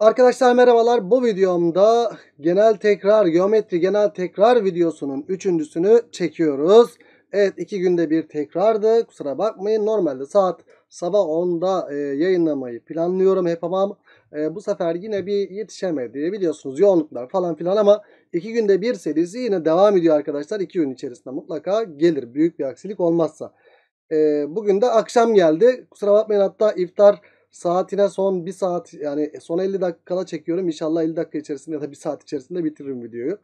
Arkadaşlar merhabalar bu videomda genel tekrar geometri genel tekrar videosunun üçüncüsünü çekiyoruz. Evet iki günde bir tekrardı kusura bakmayın normalde saat sabah 10'da e, yayınlamayı planlıyorum hep ama e, bu sefer yine bir yetişemedi biliyorsunuz yoğunluklar falan filan ama iki günde bir serisi yine devam ediyor arkadaşlar iki gün içerisinde mutlaka gelir büyük bir aksilik olmazsa. E, bugün de akşam geldi kusura bakmayın hatta iftar Saatine son bir saat yani son 50 dakikada çekiyorum. İnşallah 50 dakika içerisinde ya da bir saat içerisinde bitiririm videoyu.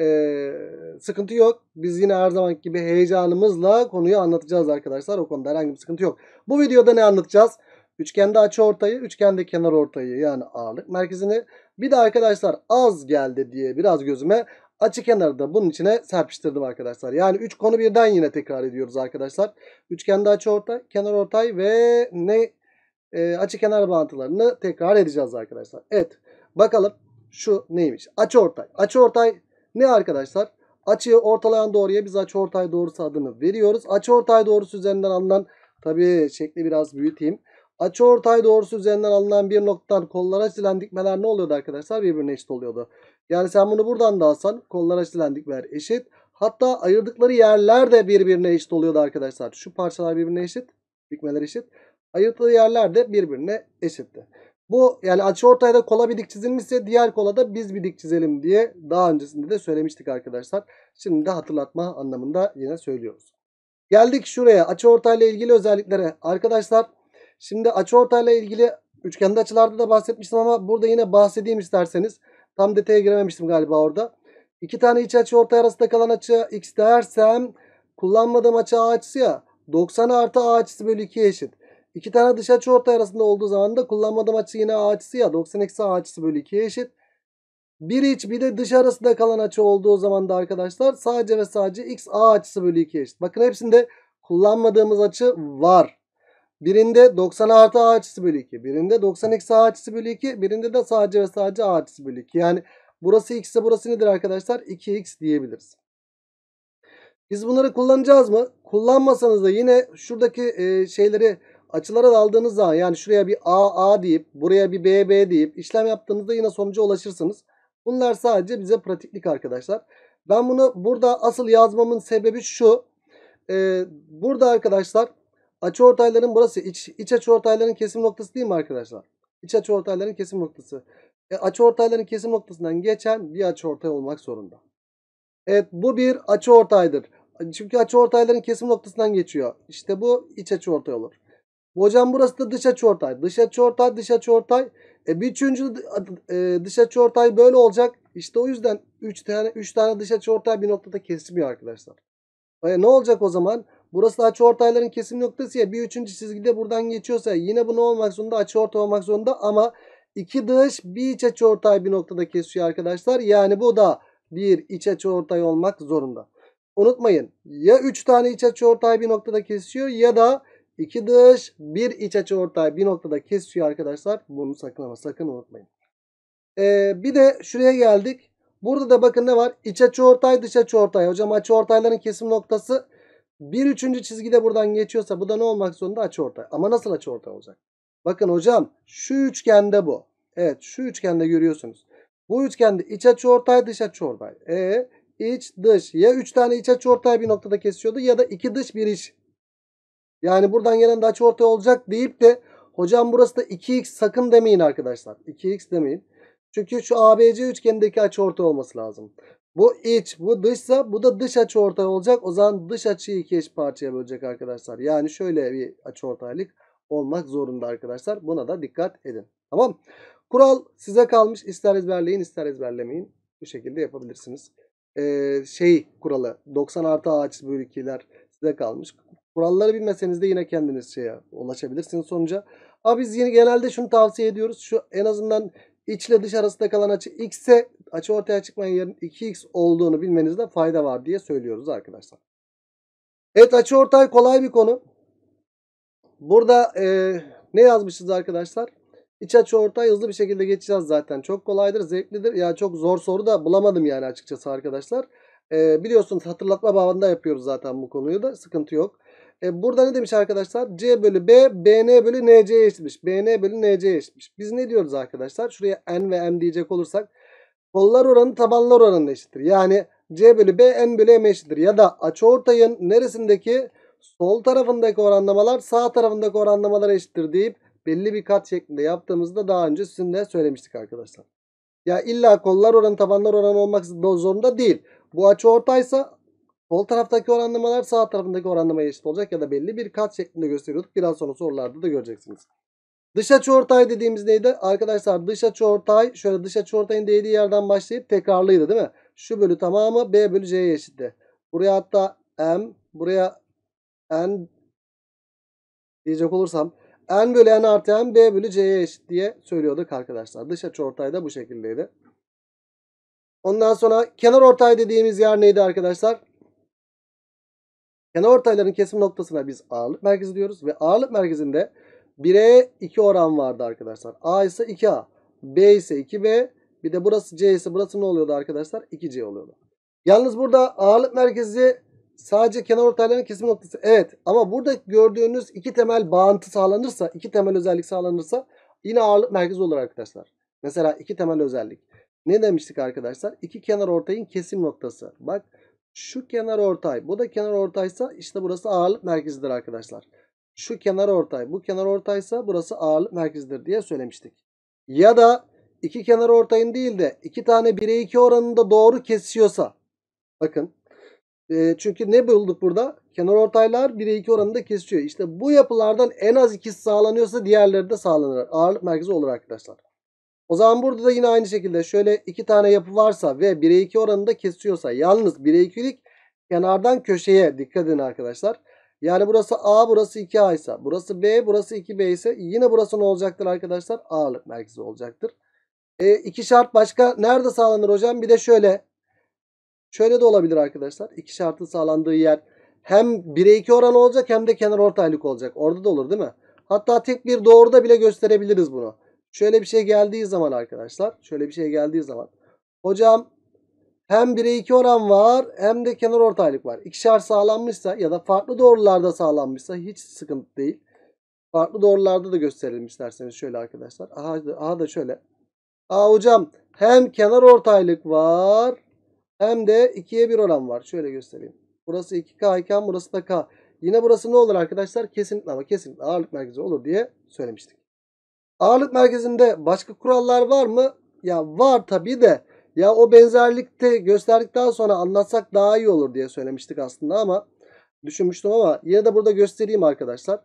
Ee, sıkıntı yok. Biz yine her zaman gibi heyecanımızla konuyu anlatacağız arkadaşlar. O konuda herhangi bir sıkıntı yok. Bu videoda ne anlatacağız? Üçgende açı ortayı, üçgende kenar ortayı yani ağırlık merkezini. Bir de arkadaşlar az geldi diye biraz gözüme açı kenarı da bunun içine serpiştirdim arkadaşlar. Yani üç konu birden yine tekrar ediyoruz arkadaşlar. Üçgende açı ortay, kenar ortay ve ne e, açı kenar bağıntılarını tekrar edeceğiz arkadaşlar. Evet bakalım şu neymiş? Açı ortay. Açı ortay ne arkadaşlar? Açıyı ortalayan doğruya biz açı ortay doğrusu adını veriyoruz. Açı ortay doğrusu üzerinden alınan tabi şekli biraz büyüteyim. Açı ortay doğrusu üzerinden alınan bir noktadan kollara çizilen dikmeler ne oluyordu arkadaşlar? Birbirine eşit oluyordu. Yani sen bunu buradan da alsan kollara çizilen dikmeler eşit. Hatta ayırdıkları yerler de birbirine eşit oluyordu arkadaşlar. Şu parçalar birbirine eşit. Dikmeler eşit. Ayırttığı yerler de birbirine eşitti. Bu yani açı ortayda kola bir dik çizilmişse diğer kola da biz bir dik çizelim diye daha öncesinde de söylemiştik arkadaşlar. Şimdi de hatırlatma anlamında yine söylüyoruz. Geldik şuraya açı ortayla ilgili özelliklere. Arkadaşlar şimdi açı ortayla ilgili üçgende açılarda da bahsetmiştim ama burada yine bahsedeyim isterseniz. Tam detaya girememiştim galiba orada. İki tane iç açı ortay arasında kalan açı x dersem kullanmadığım açı a açısı ya 90 artı a açısı bölü 2'ye eşit. İki tane dış açı ortay arasında olduğu zaman da kullanmadığım açı yine A açısı ya. 90 eksi A açısı bölü 2'ye eşit. Bir iç bir de dış arasında kalan açı olduğu zaman da arkadaşlar sadece ve sadece x A açısı bölü 2'ye eşit. Bakın hepsinde kullanmadığımız açı var. Birinde 90 artı A açısı bölü 2. Birinde 90 eksi A açısı bölü 2. Birinde de sadece ve sadece A açısı bölü 2. Yani burası x ise burası nedir arkadaşlar? 2x diyebiliriz. Biz bunları kullanacağız mı? Kullanmasanız da yine şuradaki e, şeyleri Açılara daldığınız zaman yani şuraya bir AA A deyip buraya bir BB B deyip işlem yaptığınızda yine sonuca ulaşırsınız. Bunlar sadece bize pratiklik arkadaşlar. Ben bunu burada asıl yazmamın sebebi şu. Ee, burada arkadaşlar açıortayların burası iç, iç açıortayların kesim noktası değil mi arkadaşlar? İç açıortayların kesim noktası. E, açı kesim noktasından geçen bir açıortay olmak zorunda. Evet bu bir açıortaydır. Çünkü açıortayların kesim noktasından geçiyor. İşte bu iç açıortay olur. Hocam burası da dış açı ortay. Dış açı ortay, dış açı ortay. E bir üçüncü e, dış açı ortay böyle olacak. İşte o yüzden 3 tane 3 tane dış açı ortay bir noktada kesmiyor arkadaşlar. E, ne olacak o zaman? Burası açı ortayların kesim noktası ya. Bir üçüncü çizgide buradan geçiyorsa yine bu ne olmak zorunda? Açı ortay olmak zorunda ama iki dış bir iç açı ortay bir noktada kesiyor arkadaşlar. Yani bu da bir iç açı ortay olmak zorunda. Unutmayın ya 3 tane iç açı ortay bir noktada kesiyor ya da 2 dış, 1 iç açı ortay, bir noktada kesiyor arkadaşlar. Bunu sakın ama sakın unutmayın. Ee, bir de şuraya geldik. Burada da bakın ne var? İç açı ortay, dış açı ortay. Hocam açı ortayların kesim noktası bir üçüncü çizgide buradan geçiyorsa bu da ne olmak zorunda? Açı ortay. Ama nasıl açı ortay olacak? Bakın hocam şu üçgende bu. Evet şu üçgende görüyorsunuz. Bu üçgende iç açı ortay, dış açı ortay. E iç dış. Ya 3 tane iç açı ortay bir noktada kesiyordu ya da 2 dış bir iç yani buradan gelen de açı ortaya olacak deyip de hocam burası da 2x sakın demeyin arkadaşlar. 2x demeyin. Çünkü şu ABC üçgenindeki açı ortaya olması lazım. Bu iç bu dışsa bu da dış açı ortaya olacak. O zaman dış açıyı 2 eş parçaya bölecek arkadaşlar. Yani şöyle bir açı ortaylık olmak zorunda arkadaşlar. Buna da dikkat edin. Tamam. Kural size kalmış. İster ezberleyin ister ezberlemeyin. Bu şekilde yapabilirsiniz. Ee, şey kuralı 90 artı a açı bölü 2'ler size kalmış. Kuralları bilmeseniz de yine kendiniz şeye ulaşabilirsiniz sonuca. Ama biz yine genelde şunu tavsiye ediyoruz. Şu en azından iç ile dış arasında kalan açı x ise açı ortaya çıkmayan yerin 2x olduğunu bilmenizde fayda var diye söylüyoruz arkadaşlar. Evet açı ortay kolay bir konu. Burada e, ne yazmışız arkadaşlar? İç açı ortay hızlı bir şekilde geçeceğiz zaten. Çok kolaydır, zevklidir. Ya çok zor soru da bulamadım yani açıkçası arkadaşlar. E, biliyorsunuz hatırlatma bağında yapıyoruz zaten bu konuyu da. Sıkıntı yok. E, burada ne demiş arkadaşlar? C bölü B, BN bölü NC'ye eşitmiş. BN bölü NC'ye eşitmiş. Biz ne diyoruz arkadaşlar? Şuraya N ve M diyecek olursak kollar oranı tabanlar oranına eşittir. Yani C bölü B, N bölü M eşittir. Ya da açıortayın neresindeki sol tarafındaki oranlamalar sağ tarafındaki oranlamalara eşittir deyip belli bir kat şeklinde yaptığımızda daha önce sizinle söylemiştik arkadaşlar. Ya illa kollar oranı tabanlar oranı olmak zorunda değil. Bu açı ortaysa Sol taraftaki oranlamalar sağ tarafındaki oranlamaya eşit olacak ya da belli bir kat şeklinde gösteriyorduk. Biraz sonra sorularda da göreceksiniz. Dış açı dediğimiz neydi? Arkadaşlar dış açı şöyle dış açı değdiği yerden başlayıp tekrarlıydı değil mi? Şu bölü tamamı B bölü C'ye eşitti. Buraya hatta M buraya N diyecek olursam N bölü N artı M B bölü C'ye eşit diye söylüyorduk arkadaşlar. Dış açı da bu şekildeydi. Ondan sonra kenar ortay dediğimiz yer neydi arkadaşlar? Kenar ortayların kesim noktasına biz ağırlık merkezi diyoruz. Ve ağırlık merkezinde 1'e 2 oran vardı arkadaşlar. A ise 2A. B ise 2B. Bir de burası C ise burası ne oluyordu arkadaşlar? 2C oluyordu. Yalnız burada ağırlık merkezi sadece kenar ortayların kesim noktası. Evet ama burada gördüğünüz iki temel bağıntı sağlanırsa, iki temel özellik sağlanırsa yine ağırlık merkezi olur arkadaşlar. Mesela iki temel özellik. Ne demiştik arkadaşlar? İki kenar ortayın kesim noktası. Bak şu kenar ortay. Bu da kenar ortaysa işte burası ağırlık merkezidir arkadaşlar. Şu kenar ortay. Bu kenar ortaysa burası ağırlık merkezidir diye söylemiştik. Ya da iki kenar ortayın değil de iki tane 1'e 2 oranında doğru kesiyorsa. Bakın. E, çünkü ne bulduk burada? Kenar ortaylar 1'e 2 oranında kesiyor. İşte bu yapılardan en az ikisi sağlanıyorsa diğerleri de sağlanır. Ağırlık merkezi olur arkadaşlar. O zaman burada da yine aynı şekilde şöyle iki tane yapı varsa ve 1'e 2 oranında kesiyorsa yalnız 1'e 2'lik kenardan köşeye dikkat edin arkadaşlar. Yani burası A burası 2A ise burası B burası 2B ise yine burası ne olacaktır arkadaşlar? Ağırlık merkezi olacaktır. E, iki şart başka nerede sağlanır hocam? Bir de şöyle. Şöyle de olabilir arkadaşlar. İki şartın sağlandığı yer hem 1'e 2 oran olacak hem de kenar ortaylık olacak. Orada da olur değil mi? Hatta tek bir doğruda bile gösterebiliriz bunu. Şöyle bir şey geldiği zaman arkadaşlar. Şöyle bir şey geldiği zaman. Hocam hem 1'e 2 oran var hem de kenar ortaylık var. İkişer sağlanmışsa ya da farklı doğrularda sağlanmışsa hiç sıkıntı değil. Farklı doğrularda da gösterelim isterseniz şöyle arkadaşlar. Aha, aha da şöyle. Aa hocam hem kenar ortaylık var hem de 2'ye 1 oran var. Şöyle göstereyim. Burası 2K iken burası da K. Yine burası ne olur arkadaşlar? Kesinlikle ama kesinlikle ağırlık merkezi olur diye söylemiştik. Ağırlık merkezinde başka kurallar var mı? Ya var tabii de. Ya o benzerlikte gösterdikten sonra anlatsak daha iyi olur diye söylemiştik aslında ama düşünmüştüm ama yine de burada göstereyim arkadaşlar.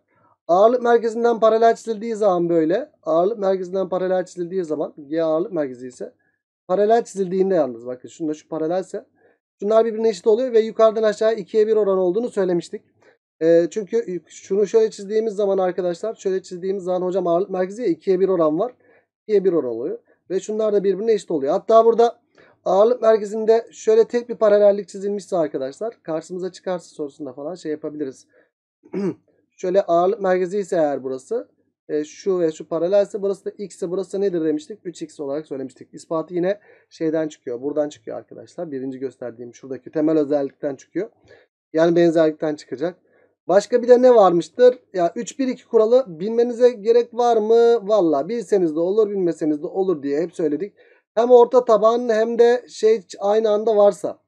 Ağırlık merkezinden paralel çizildiği zaman böyle. Ağırlık merkezinden paralel çizildiği zaman G ağırlık merkezi ise paralel çizildiğinde yalnız bakın şunda şu paralelse şunlar birbirine eşit oluyor ve yukarıdan aşağı 2'ye 1 oran olduğunu söylemiştik. E, çünkü şunu şöyle çizdiğimiz zaman arkadaşlar şöyle çizdiğimiz zaman hocam ağırlık merkezi ya 2'ye 1 oran var. 2'ye 1 oran oluyor. Ve şunlar da birbirine eşit oluyor. Hatta burada ağırlık merkezinde şöyle tek bir paralellik çizilmişse arkadaşlar karşımıza çıkarsa sorusunda falan şey yapabiliriz. şöyle ağırlık merkezi ise eğer burası e, şu ve şu paralelse burası da x ise burası da nedir demiştik? 3x olarak söylemiştik. İspatı yine şeyden çıkıyor. Buradan çıkıyor arkadaşlar. Birinci gösterdiğim şuradaki temel özellikten çıkıyor. Yani benzerlikten çıkacak. Başka bir de ne varmıştır? Ya 3-1-2 kuralı bilmenize gerek var mı? Valla bilseniz de olur bilmeseniz de olur diye hep söyledik. Hem orta taban hem de şey aynı anda varsa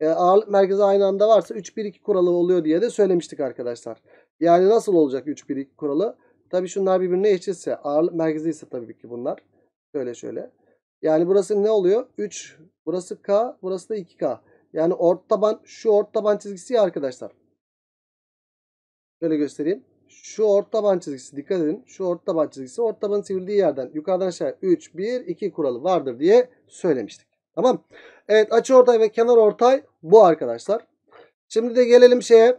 e, ağırlık merkezi aynı anda varsa 3-1-2 kuralı oluyor diye de söylemiştik arkadaşlar. Yani nasıl olacak 3-1-2 kuralı? Tabi şunlar birbirine eşitse ağırlık merkezi ise tabii ki bunlar. Şöyle şöyle. Yani burası ne oluyor? 3 burası K burası da 2K. Yani orta taban şu orta taban çizgisi ya arkadaşlar. Şöyle göstereyim. Şu orta taban çizgisi dikkat edin. Şu orta taban çizgisi orta tabanın sivrildiği yerden yukarıdan aşağı 3, 1, 2 kuralı vardır diye söylemiştik. Tamam. Evet açı ortay ve kenar ortay bu arkadaşlar. Şimdi de gelelim şeye.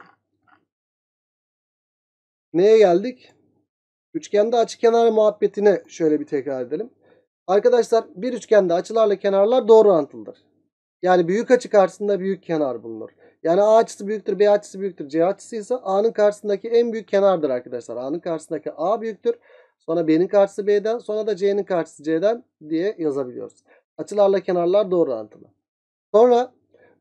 Neye geldik? Üçgende açı kenar muhabbetine şöyle bir tekrar edelim. Arkadaşlar bir üçgende açılarla kenarlar doğru orantılıdır. Yani büyük açı karşısında büyük kenar bulunur. Yani A açısı büyüktür, B açısı büyüktür, C açısı ise A'nın karşısındaki en büyük kenardır arkadaşlar. A'nın karşısındaki A büyüktür. Sonra B'nin karşısı B'den, sonra da C'nin karşısı C'den diye yazabiliyoruz. Açılarla kenarlar doğru orantılı. Sonra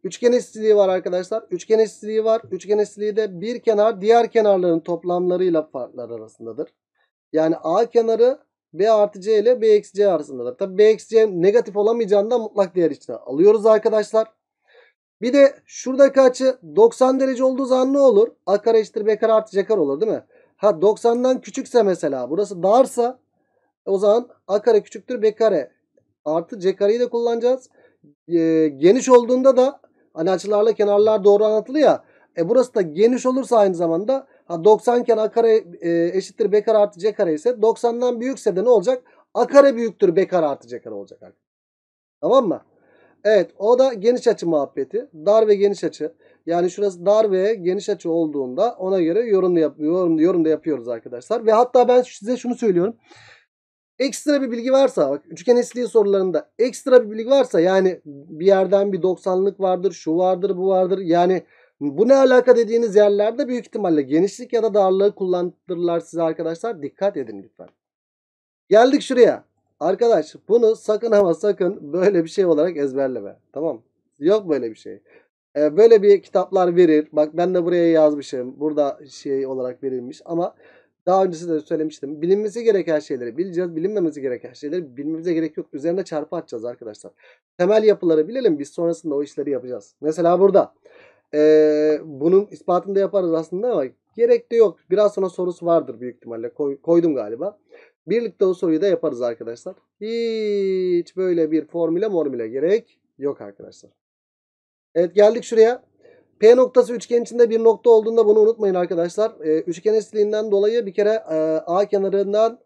üçgen eşitliği var arkadaşlar. Üçgen eşitliği var. Üçgen eşitliği de bir kenar diğer kenarların toplamlarıyla farklar arasındadır. Yani A kenarı B artı C ile B eksi C arasındadır. Tabi B eksi C negatif olamayacağını da mutlak değer içine alıyoruz arkadaşlar. Bir de şuradaki açı 90 derece olduğu zaman ne olur? A kare eşittir B kare artı C kare olur değil mi? Ha 90'dan küçükse mesela burası darsa o zaman A kare küçüktür B kare artı C kareyi de kullanacağız. Ee, geniş olduğunda da hani açılarla kenarlar doğru anlatılıyor. ya. E burası da geniş olursa aynı zamanda ha 90 iken A kare e, eşittir B kare artı C kare ise 90'dan büyükse de ne olacak? A kare büyüktür B kare artı C kare olacak. Tamam mı? Evet o da geniş açı muhabbeti. Dar ve geniş açı. Yani şurası dar ve geniş açı olduğunda ona göre yorum da, yap yorum, yorum da yapıyoruz arkadaşlar. Ve hatta ben size şunu söylüyorum. Ekstra bir bilgi varsa bak üçgen eşitliği sorularında ekstra bir bilgi varsa yani bir yerden bir 90'lık vardır, şu vardır, bu vardır. Yani bu ne alaka dediğiniz yerlerde büyük ihtimalle genişlik ya da darlığı kullandırırlar size arkadaşlar. Dikkat edin lütfen. Geldik şuraya. Arkadaş bunu sakın ama sakın böyle bir şey olarak ezberleme. Tamam. Yok böyle bir şey. Ee, böyle bir kitaplar verir. Bak ben de buraya yazmışım. Burada şey olarak verilmiş ama daha öncesinde de söylemiştim. Bilinmesi gereken şeyleri bileceğiz. Bilinmemesi gereken şeyleri bilmemize gerek yok. Üzerine çarpı atacağız arkadaşlar. Temel yapıları bilelim. Biz sonrasında o işleri yapacağız. Mesela burada. Ee, bunun ispatını da yaparız aslında ama gerek de yok. Biraz sonra sorusu vardır büyük ihtimalle. Koy, koydum galiba. Birlikte o soruyu da yaparız arkadaşlar. Hiç böyle bir formüle mormüle gerek yok arkadaşlar. Evet geldik şuraya. P noktası üçgen içinde bir nokta olduğunda bunu unutmayın arkadaşlar. Ee, üçgen eşitliğinden dolayı bir kere e, A kenarından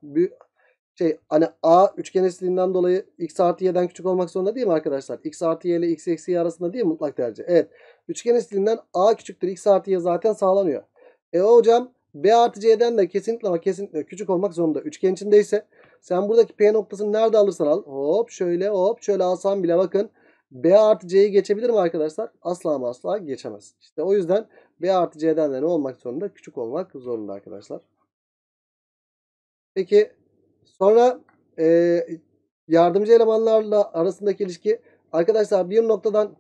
şey hani A üçgen eşitliğinden dolayı x artı y'den küçük olmak zorunda değil mi arkadaşlar? x artı y ile x eksi y arasında değil mi mutlak derece? Evet. Üçgen eşitliğinden A küçüktür x artı y zaten sağlanıyor. E hocam B artı C'den de kesinlikle ama kesinlikle küçük olmak zorunda. Üçgen içindeyse sen buradaki P noktasını nerede alırsan al. Hop şöyle hop şöyle alsam bile bakın. B artı C'yi geçebilir mi arkadaşlar? Asla ama asla geçemez. İşte o yüzden B artı C'den de ne olmak zorunda? Küçük olmak zorunda arkadaşlar. Peki sonra e, yardımcı elemanlarla arasındaki ilişki arkadaşlar bir noktadan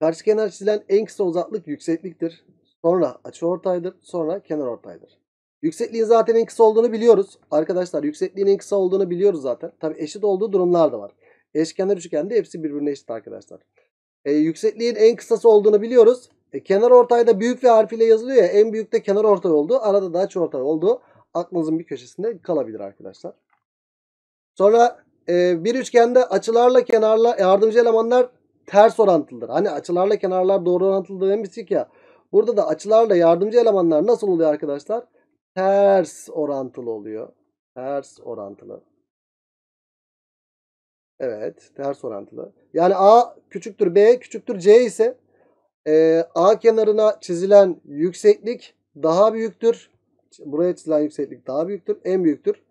karşı kenar çizilen en kısa uzaklık yüksekliktir. Sonra açı ortaydır. Sonra kenar ortaydır. Yüksekliğin zaten en kısa olduğunu biliyoruz. Arkadaşlar yüksekliğin en kısa olduğunu biliyoruz zaten. Tabi eşit olduğu durumlar da var. Eşkenar üçgende hepsi birbirine eşit arkadaşlar. E, yüksekliğin en kısası olduğunu biliyoruz. E, kenar ortayda büyük ve harfiyle yazılıyor ya. En büyük de kenar ortay oldu. Arada da açı ortay oldu. Aklınızın bir köşesinde kalabilir arkadaşlar. Sonra e, bir üçgende açılarla kenarla yardımcı elemanlar ters orantılıdır. Hani açılarla kenarlar doğru orantılı demiştik ya. Burada da açılarla yardımcı elemanlar nasıl oluyor arkadaşlar? Ters orantılı oluyor. Ters orantılı. Evet ters orantılı. Yani A küçüktür B küçüktür C ise e, A kenarına çizilen yükseklik daha büyüktür. Buraya çizilen yükseklik daha büyüktür. En büyüktür.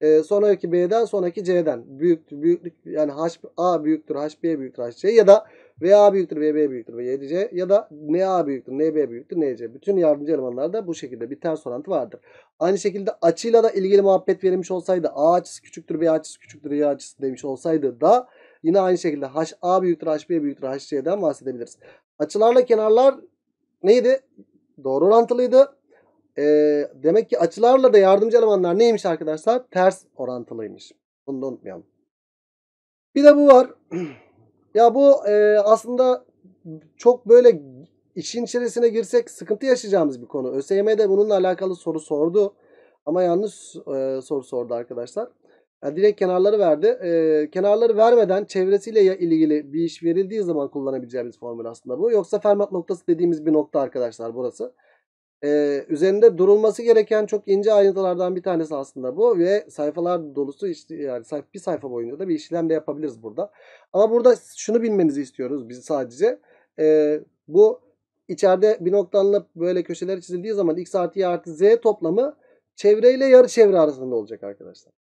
E, sonraki B'den sonraki C'den. büyüktür. büyüklük yani H, A büyüktür HB büyüktür HC ya da VA büyüktür, VB büyüktür ve c ya da NA büyüktür, NB büyüktür, c Bütün yardımcı elemanlarda bu şekilde bir ters orantı vardır. Aynı şekilde açıyla da ilgili muhabbet verilmiş olsaydı A açısı küçüktür, B açısı küçüktür, Y açısı demiş olsaydı da yine aynı şekilde HA büyüktür, HB büyüktür, c'den bahsedebiliriz. Açılarla kenarlar neydi? Doğru orantılıydı. E, demek ki açılarla da yardımcı elemanlar neymiş arkadaşlar? Ters orantılıymış. Bunu da unutmayalım. Bir de bu var. Ya bu e, aslında çok böyle işin içerisine girsek sıkıntı yaşayacağımız bir konu. ÖSYM de bununla alakalı soru sordu. Ama yanlış e, soru sordu arkadaşlar. Yani direkt kenarları verdi. E, kenarları vermeden çevresiyle ilgili bir iş verildiği zaman kullanabileceğimiz formül aslında bu. Yoksa Fermat noktası dediğimiz bir nokta arkadaşlar burası e, üzerinde durulması gereken çok ince ayrıntılardan bir tanesi aslında bu ve sayfalar dolusu işte yani sayfa, bir sayfa boyunca da bir işlem de yapabiliriz burada. Ama burada şunu bilmenizi istiyoruz biz sadece. E, bu içeride bir noktalı böyle köşeler çizildiği zaman x artı y artı z toplamı çevreyle yarı çevre arasında olacak arkadaşlar.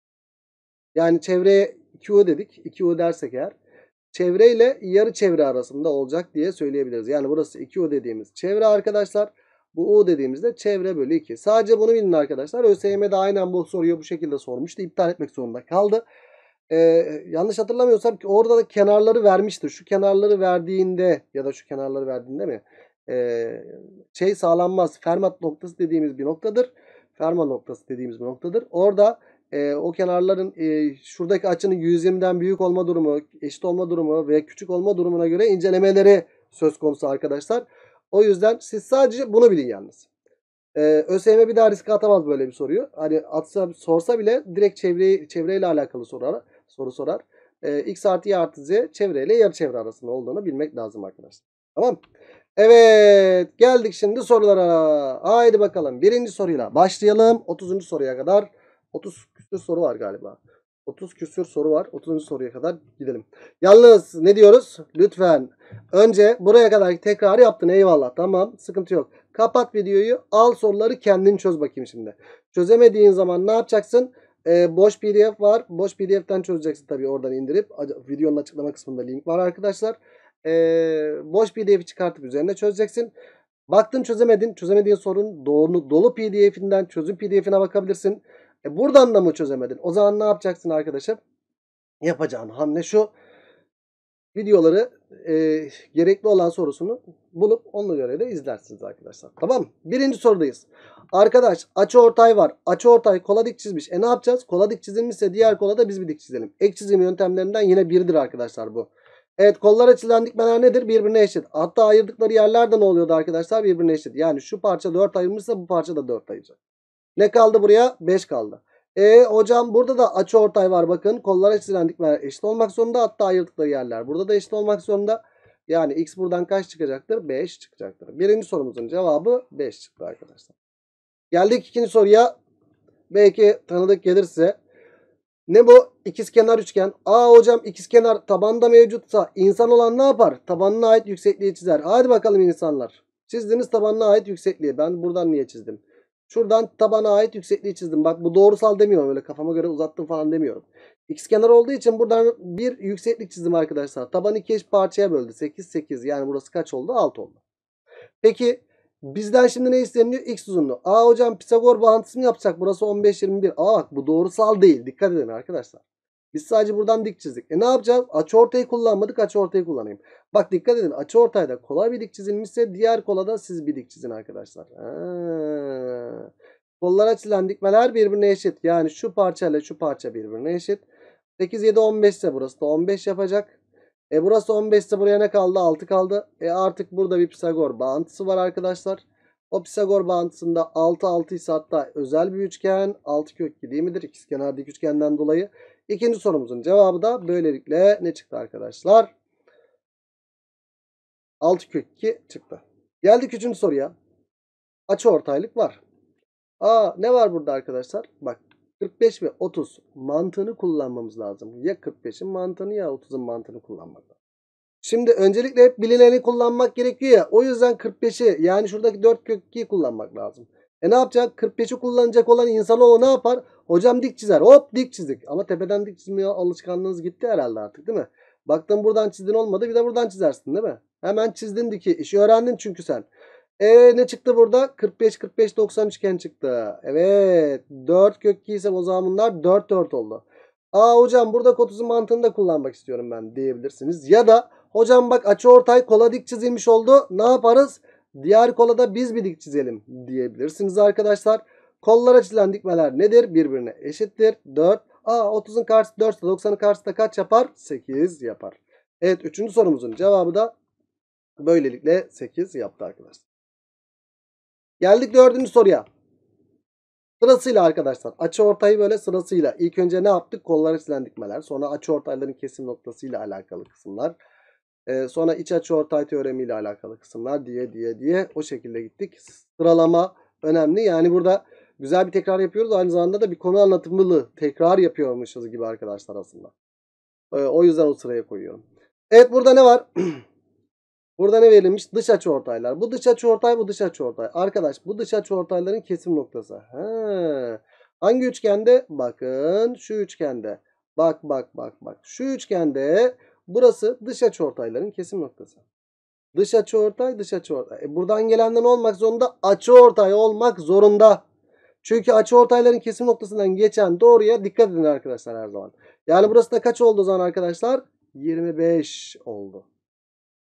Yani çevreye 2u dedik. 2u dersek eğer çevreyle yarı çevre arasında olacak diye söyleyebiliriz. Yani burası 2u dediğimiz çevre arkadaşlar bu U dediğimizde çevre bölü 2. Sadece bunu bilin arkadaşlar. ÖSYM aynen bu soruyu bu şekilde sormuştu. İptal etmek zorunda kaldı. Ee, yanlış hatırlamıyorsam orada da kenarları vermiştir. Şu kenarları verdiğinde ya da şu kenarları verdiğinde mi? Ee, şey sağlanmaz. Fermat noktası dediğimiz bir noktadır. Fermat noktası dediğimiz bir noktadır. Orada e, o kenarların e, şuradaki açının 120'den büyük olma durumu, eşit olma durumu ve küçük olma durumuna göre incelemeleri söz konusu arkadaşlar. O yüzden siz sadece bunu bilin yalnız. Ee, ÖSYM bir daha risk atamaz böyle bir soruyu. Hani atsa, sorsa bile direkt çevre, çevreyle alakalı sorar, soru sorar. Ee, X artı Y artı Z çevreyle yarı çevre arasında olduğunu bilmek lazım arkadaşlar. Tamam Evet geldik şimdi sorulara. Haydi bakalım birinci soruyla başlayalım. 30. soruya kadar 30 küsür soru var galiba. 30 küsür soru var. 30. soruya kadar gidelim. Yalnız ne diyoruz? Lütfen Önce buraya kadar tekrar yaptın eyvallah tamam sıkıntı yok. Kapat videoyu al soruları kendin çöz bakayım şimdi. Çözemediğin zaman ne yapacaksın? Ee, boş pdf var. Boş pdf'ten çözeceksin tabii oradan indirip. Videonun açıklama kısmında link var arkadaşlar. Ee, boş pdf'i çıkartıp üzerine çözeceksin. Baktın çözemedin. Çözemediğin sorun doğru, dolu pdf'inden çözüm pdf'ine bakabilirsin. E buradan da mı çözemedin? O zaman ne yapacaksın arkadaşım? Yapacağın hamle şu. Videoları e, gerekli olan sorusunu bulup ona göre de izlersiniz arkadaşlar. Tamam mı? Birinci sorudayız. Arkadaş açı ortay var. Açı ortay kola dik çizmiş. E ne yapacağız? Kola dik çizilmişse diğer kola da biz bir dik çizelim. Ek çizim yöntemlerinden yine biridir arkadaşlar bu. Evet kollara çizilen dikmeler nedir? Birbirine eşit. Hatta ayırdıkları yerlerde ne oluyordu arkadaşlar? Birbirine eşit. Yani şu parça 4 ayrılmışsa bu parça da 4 ayıracak. Ne kaldı buraya? 5 kaldı. E hocam burada da açı ortay var bakın. Kollar açısından dikmeler eşit olmak zorunda. Hatta ayırdıkları yerler burada da eşit olmak zorunda. Yani x buradan kaç çıkacaktır? 5 çıkacaktır. Birinci sorumuzun cevabı 5 çıktı arkadaşlar. Geldik ikinci soruya. Belki tanıdık gelirse. Ne bu? İkizkenar üçgen. Aa hocam ikizkenar tabanda mevcutsa insan olan ne yapar? Tabanına ait yüksekliği çizer. Hadi bakalım insanlar. Çizdiniz tabanına ait yüksekliği. Ben buradan niye çizdim? Şuradan tabana ait yüksekliği çizdim. Bak bu doğrusal demiyorum böyle kafama göre uzattım falan demiyorum. X kenar olduğu için buradan bir yükseklik çizdim arkadaşlar. Taban iki eş parçaya böldü. 8 8 yani burası kaç oldu? 6 oldu. Peki bizden şimdi ne isteniyor? X uzunluğu. Aa hocam Pisagor bağıntısını yapacak. Burası 15 21. Aa bak bu doğrusal değil. Dikkat edin arkadaşlar. Biz sadece buradan dik çizdik. E ne yapacağım? Açı ortayı kullanmadık. Açı ortayı kullanayım. Bak dikkat edin. Açı ortayda kolay bir dik çizilmişse diğer kolada siz bir dik çizin arkadaşlar. Ha. Kollara çizilen dikmeler birbirine eşit. Yani şu parça ile şu parça birbirine eşit. 8, 7, 15 ise burası da 15 yapacak. E burası 15 ise buraya ne kaldı? 6 kaldı. E artık burada bir Pisagor bağıntısı var arkadaşlar. O Pisagor bağıntısında 6, 6 ise hatta özel bir üçgen. 6 kök değil midir? İkizkenar dik üçgenden dolayı. İkinci sorumuzun cevabı da böylelikle ne çıktı arkadaşlar? 6 kök 2 çıktı. Geldik üçüncü soruya. Açı ortaylık var. Aa ne var burada arkadaşlar? Bak 45 ve 30 mantığını kullanmamız lazım. Ya 45'in mantığını ya 30'un mantığını kullanmak lazım. Şimdi öncelikle hep bilineni kullanmak gerekiyor ya. O yüzden 45'i yani şuradaki 4 kök 2'yi kullanmak lazım. E ne yapacak? 45'i kullanacak olan insanoğlu ne yapar? Hocam dik çizer. Hop dik çizdik. Ama tepeden dik çizmeye alışkanlığınız gitti herhalde artık değil mi? Baktın buradan çizdin olmadı bir de buradan çizersin değil mi? Hemen çizdin diki. İşi öğrendin çünkü sen. E ne çıktı burada? 45 45 90 üçgen çıktı. Evet. 4 kök ise o zaman bunlar 4 4 oldu. Aa hocam burada kotuzu mantığını da kullanmak istiyorum ben diyebilirsiniz. Ya da hocam bak açı ortay kola dik çizilmiş oldu. Ne yaparız? Diğer kola da biz bir dik çizelim diyebilirsiniz arkadaşlar. Kollara çizilen dikmeler nedir? Birbirine eşittir. 4. Aa, 30'un karşısı 4 ise 90'ın karşısında kaç yapar? 8 yapar. Evet 3. sorumuzun cevabı da böylelikle 8 yaptı arkadaşlar. Geldik 4. soruya. Sırasıyla arkadaşlar açı ortayı böyle sırasıyla ilk önce ne yaptık? Kollara çizilen dikmeler sonra açı ortayların kesim noktasıyla alakalı kısımlar. Ee, sonra iç açı ortay teoremi ile alakalı kısımlar diye diye diye o şekilde gittik. Sıralama önemli. Yani burada güzel bir tekrar yapıyoruz. Aynı zamanda da bir konu anlatımlı tekrar yapıyormuşuz gibi arkadaşlar aslında. Ee, o yüzden o sıraya koyuyorum. Evet burada ne var? Burada ne verilmiş? Dış açı ortaylar. Bu dış açı ortay, bu dış açı ortay. Arkadaş bu dış açı ortayların kesim noktası. Ha. Hangi üçgende? Bakın şu üçgende. Bak bak bak bak. Şu üçgende Burası dış açı ortayların kesim noktası. Dış açı ortay, dış açıortay. E buradan gelenden olmak zorunda açı ortay olmak zorunda. Çünkü açı ortayların kesim noktasından geçen doğruya dikkat edin arkadaşlar her zaman. Yani burası da kaç oldu o zaman arkadaşlar? 25 oldu.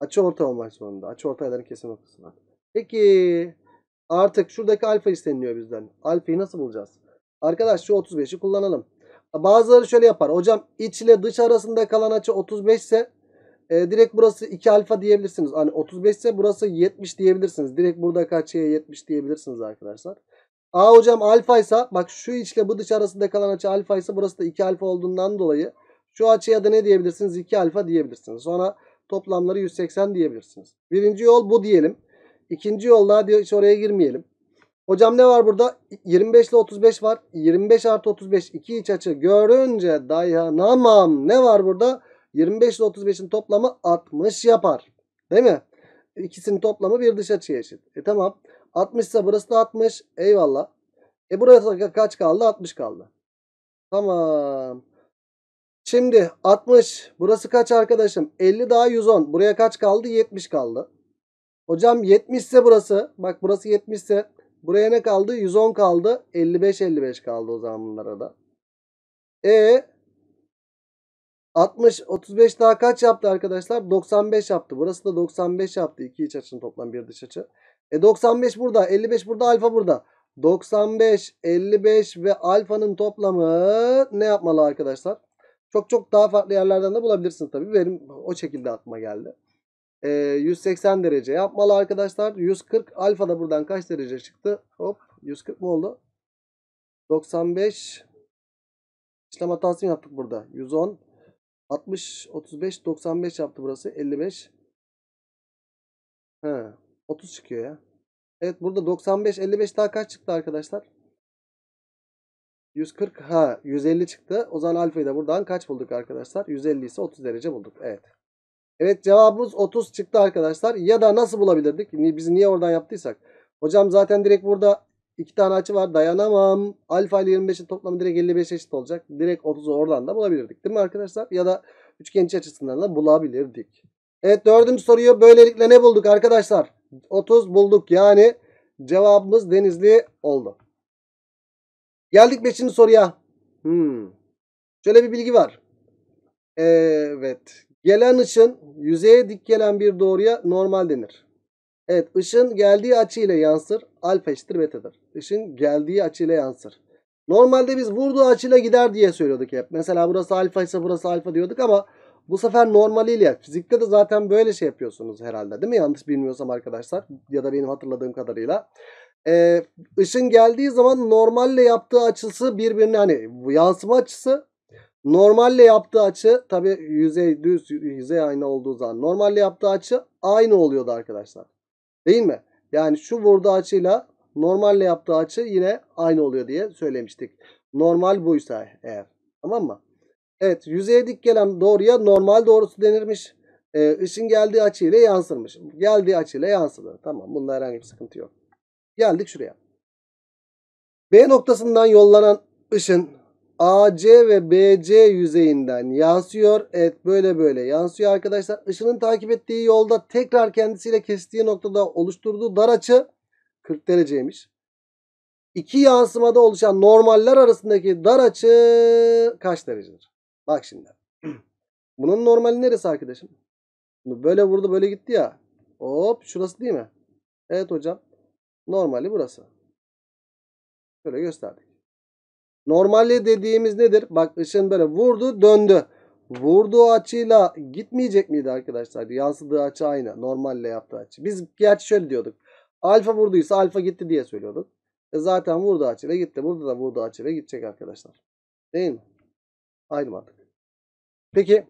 Açı Açıortay olmak zorunda. Açı ortayların kesim noktasından. Peki artık şuradaki alfa isteniliyor bizden. Alfayı nasıl bulacağız? Arkadaş şu 35'i kullanalım. Bazıları şöyle yapar. Hocam iç ile dış arasında kalan açı 35 ise e, direkt burası 2 alfa diyebilirsiniz. Hani 35 ise burası 70 diyebilirsiniz. Direkt buradaki açıya 70 diyebilirsiniz arkadaşlar. A hocam alfa ise bak şu iç ile bu dış arasında kalan açı alfa ise burası da 2 alfa olduğundan dolayı şu açıya da ne diyebilirsiniz? 2 alfa diyebilirsiniz. Sonra toplamları 180 diyebilirsiniz. Birinci yol bu diyelim. İkinci yol yolda hiç oraya girmeyelim. Hocam ne var burada? 25 ile 35 var. 25 artı 35 iki iç açı görünce dayanamam. Ne var burada? 25 ile 35'in toplamı 60 yapar. Değil mi? İkisinin toplamı bir dış açıya eşit. E tamam. 60 ise burası da 60. Eyvallah. E burası kaç kaldı? 60 kaldı. Tamam. Şimdi 60. Burası kaç arkadaşım? 50 daha 110. Buraya kaç kaldı? 70 kaldı. Hocam 70 ise burası. Bak burası 70 ise Buraya ne kaldı? 110 kaldı. 55 55 kaldı o zaman da. E 60 35 daha kaç yaptı arkadaşlar? 95 yaptı. Burası da 95 yaptı. İki iç açının toplam bir dış açı. E 95 burada, 55 burada, alfa burada. 95, 55 ve alfanın toplamı ne yapmalı arkadaşlar? Çok çok daha farklı yerlerden de bulabilirsiniz tabii. Benim o şekilde aklıma geldi e, ee, 180 derece yapmalı arkadaşlar. 140 alfa da buradan kaç derece çıktı? Hop 140 mı oldu? 95 işlem hatası yaptık burada? 110 60 35 95 yaptı burası. 55 He, 30 çıkıyor ya. Evet burada 95 55 daha kaç çıktı arkadaşlar? 140 ha 150 çıktı. O zaman alfayı da buradan kaç bulduk arkadaşlar? 150 ise 30 derece bulduk. Evet. Evet cevabımız 30 çıktı arkadaşlar. Ya da nasıl bulabilirdik? Biz niye oradan yaptıysak? Hocam zaten direkt burada iki tane açı var. Dayanamam. Alfa ile 25'in toplamı direkt 55 eşit olacak. Direkt 30'u oradan da bulabilirdik. Değil mi arkadaşlar? Ya da üçgen iç açısından da bulabilirdik. Evet dördüncü soruyu böylelikle ne bulduk arkadaşlar? 30 bulduk. Yani cevabımız denizli oldu. Geldik beşinci soruya. Hmm. Şöyle bir bilgi var. Evet. Gelen ışın yüzeye dik gelen bir doğruya normal denir. Evet ışın geldiği açıyla yansır. Alfa eşittir betadır. Işın geldiği açıyla yansır. Normalde biz vurduğu açıyla gider diye söylüyorduk hep. Mesela burası alfa ise burası alfa diyorduk ama bu sefer normaliyle. Fizikte de zaten böyle şey yapıyorsunuz herhalde değil mi? Yanlış bilmiyorsam arkadaşlar ya da benim hatırladığım kadarıyla. Ee, ışın geldiği zaman normalle yaptığı açısı birbirine hani yansıma açısı Normalle yaptığı açı tabi yüzey düz yüzey aynı olduğu zaman normalle yaptığı açı aynı oluyordu arkadaşlar. Değil mi? Yani şu vurduğu açıyla normalle yaptığı açı yine aynı oluyor diye söylemiştik. Normal buysa eğer. Tamam mı? Evet yüzeye dik gelen doğruya normal doğrusu denirmiş. Ee, ışın geldiği açıyla yansırmış. Geldiği açıyla yansıdı. Tamam bunda herhangi bir sıkıntı yok. Geldik şuraya. B noktasından yollanan ışın AC ve BC yüzeyinden yansıyor. Evet böyle böyle yansıyor arkadaşlar. Işının takip ettiği yolda tekrar kendisiyle kestiği noktada oluşturduğu dar açı 40 dereceymiş. İki yansımada oluşan normaller arasındaki dar açı kaç derecedir? Bak şimdi. Bunun normali neresi arkadaşım? Böyle vurdu böyle gitti ya. Hop şurası değil mi? Evet hocam. Normali burası. Böyle gösterdik. Normalde dediğimiz nedir? Bak ışın böyle vurdu döndü. Vurduğu açıyla gitmeyecek miydi arkadaşlar? Yansıdığı açı aynı. Normalle yaptığı açı. Biz gerçi şöyle diyorduk. Alfa vurduysa alfa gitti diye söylüyorduk. E zaten vurdu açıyla gitti. Burada da vurdu açıyla gidecek arkadaşlar. Değil mi? Aynı mantık. Peki.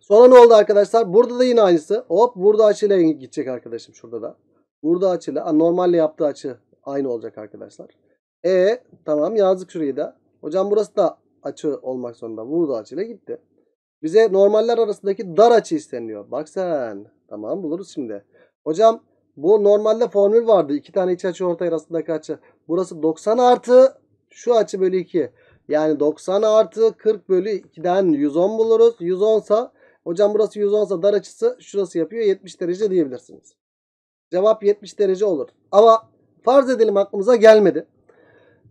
Sonra ne oldu arkadaşlar? Burada da yine aynısı. Hop vurdu açıyla gidecek arkadaşım şurada da. Vurdu açıyla normalle yaptığı açı aynı olacak arkadaşlar. E tamam yazdık şurayı da. Hocam burası da açı olmak zorunda. Burada açıyla gitti. Bize normaller arasındaki dar açı isteniyor. Bak sen. Tamam buluruz şimdi. Hocam bu normalde formül vardı. İki tane iç açı ortaya. arasındaki açı. Burası 90 artı şu açı bölü 2. Yani 90 artı 40 bölü 2'den 110 buluruz. 110 sa hocam burası 110 sa dar açısı şurası yapıyor 70 derece diyebilirsiniz. Cevap 70 derece olur. Ama farz edelim aklımıza gelmedi.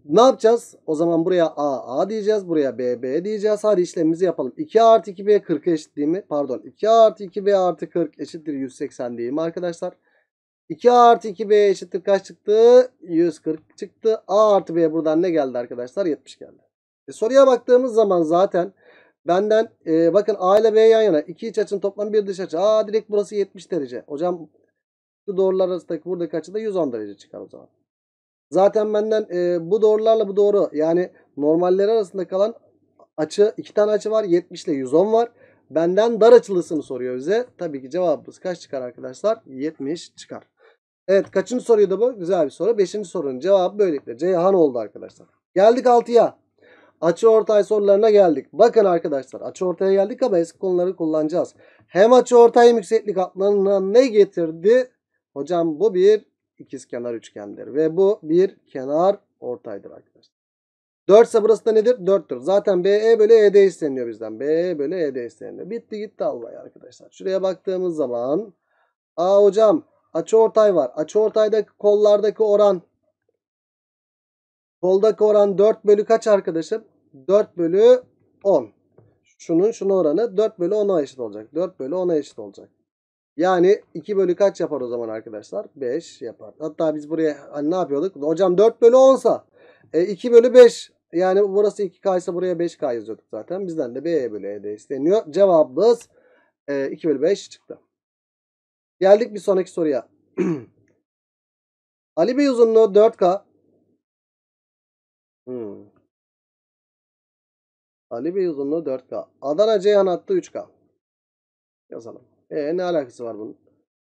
Ne yapacağız? O zaman buraya A, A diyeceğiz. Buraya B, B diyeceğiz. Hadi işlemimizi yapalım. 2A artı 2B 40 eşit değil mi? Pardon. 2A artı 2B artı 40 eşittir 180 değil mi arkadaşlar? 2A artı 2B eşittir kaç çıktı? 140 çıktı. A artı B buradan ne geldi arkadaşlar? 70 geldi. E soruya baktığımız zaman zaten benden e, bakın A ile B yan yana. iki iç açının toplam bir dış açı. Aa direkt burası 70 derece. Hocam şu doğrular arasındaki buradaki açı da 110 derece çıkar o zaman. Zaten benden e, bu doğrularla bu doğru. Yani normaller arasında kalan açı iki tane açı var. 70 ile 110 var. Benden dar açılısını soruyor bize. Tabii ki cevabımız kaç çıkar arkadaşlar? 70 çıkar. Evet kaçıncı soruydu bu? Güzel bir soru. Beşinci sorunun cevabı böylelikle. Ceyhan oldu arkadaşlar. Geldik 6'ya. Açı ortay sorularına geldik. Bakın arkadaşlar açı ortaya geldik ama eski konuları kullanacağız. Hem açı ortay hem yükseklik atlarına ne getirdi? Hocam bu bir ikiz kenar üçgendir. Ve bu bir kenar ortaydır arkadaşlar. 4 burası da nedir? 4'tür. Zaten BE bölü ED isteniyor bizden. BE bölü ED isteniyor. Bitti gitti Allah'a arkadaşlar. Şuraya baktığımız zaman. Aa hocam açı ortay var. Açı ortaydaki kollardaki oran. Koldaki oran 4 bölü kaç arkadaşım? 4 bölü 10. Şunun şuna oranı 4 bölü 10'a eşit olacak. 4 bölü 10'a eşit olacak. Yani 2 bölü kaç yapar o zaman arkadaşlar? 5 yapar. Hatta biz buraya hani ne yapıyorduk? Hocam 4 bölü 10 sa e, 2 bölü 5 yani burası 2K ise buraya 5K yazıyorduk zaten. Bizden de B'ye bölü E'de isteniyor. Cevabımız e, 2 bölü 5 çıktı. Geldik bir sonraki soruya. Ali Bey uzunluğu 4K. Hmm. Ali Bey uzunluğu 4K. Adana Ceyhan hattı 3K. Yazalım. E ne alakası var bunun?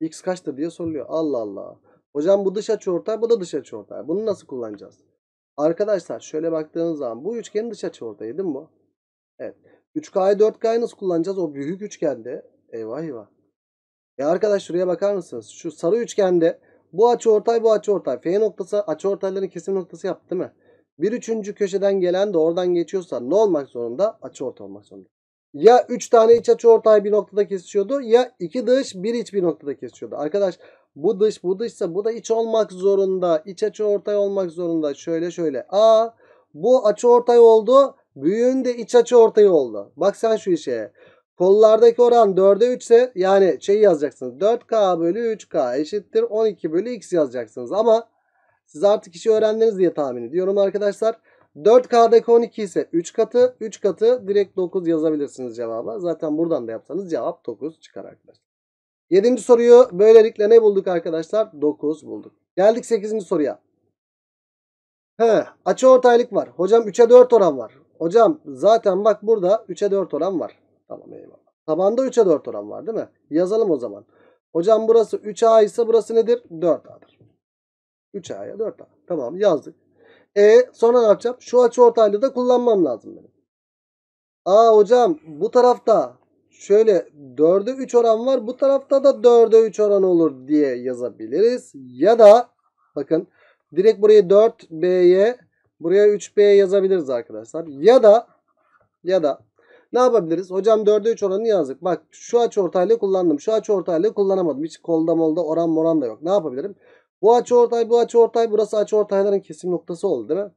X kaçtır diye soruluyor. Allah Allah. Hocam bu dış açı ortay, bu da dış açı ortay. Bunu nasıl kullanacağız? Arkadaşlar şöyle baktığınız zaman bu üçgenin dış açı ortayı değil mi bu? Evet. 3K'yı 4K'yı nasıl kullanacağız? O büyük üçgende. Eyvah eyvah. E arkadaş şuraya bakar mısınız? Şu sarı üçgende bu açı ortay bu açı ortay. F noktası açı ortayların kesim noktası yaptı değil mi? Bir üçüncü köşeden gelen de oradan geçiyorsa ne olmak zorunda? Açı ortay olmak zorunda ya 3 tane iç açı ortay bir noktada kesişiyordu ya 2 dış 1 iç bir noktada kesişiyordu. Arkadaş bu dış bu dışsa bu da iç olmak zorunda. İç açı ortay olmak zorunda. Şöyle şöyle. A bu açı ortay oldu. Büyüğün de iç açı ortay oldu. Bak sen şu işe. Kollardaki oran 4'e 3 ise yani şeyi yazacaksınız. 4K bölü 3K eşittir 12 bölü X yazacaksınız. Ama siz artık işi öğrendiniz diye tahmin ediyorum arkadaşlar. 4K'daki 12 ise 3 katı. 3 katı direkt 9 yazabilirsiniz cevaba. Zaten buradan da yapsanız cevap 9 çıkar arkadaşlar. 7. soruyu böylelikle ne bulduk arkadaşlar? 9 bulduk. Geldik 8. soruya. He, açı ortaylık var. Hocam 3'e 4 oran var. Hocam zaten bak burada 3'e 4 oran var. Tamam eyvallah. Tabanda 3'e 4 oran var değil mi? Yazalım o zaman. Hocam burası 3A ise burası nedir? 4A'dır. 3A'ya 4A. Tamam yazdık. E sonra ne yapacağım? Şu açı ortaylığı da kullanmam lazım benim. Aa hocam bu tarafta şöyle 4'e 3 oran var. Bu tarafta da 4'e 3 oran olur diye yazabiliriz. Ya da bakın direkt burayı 4B'ye buraya 3B'ye yazabiliriz arkadaşlar. Ya da ya da ne yapabiliriz? Hocam 4'e 3 oranı yazdık. Bak şu açı ortaylığı kullandım. Şu açı ortaylığı kullanamadım. Hiç kolda molda oran moran da yok. Ne yapabilirim? Bu açı ortay, bu açı ortay, burası açı ortayların kesim noktası oldu değil mi?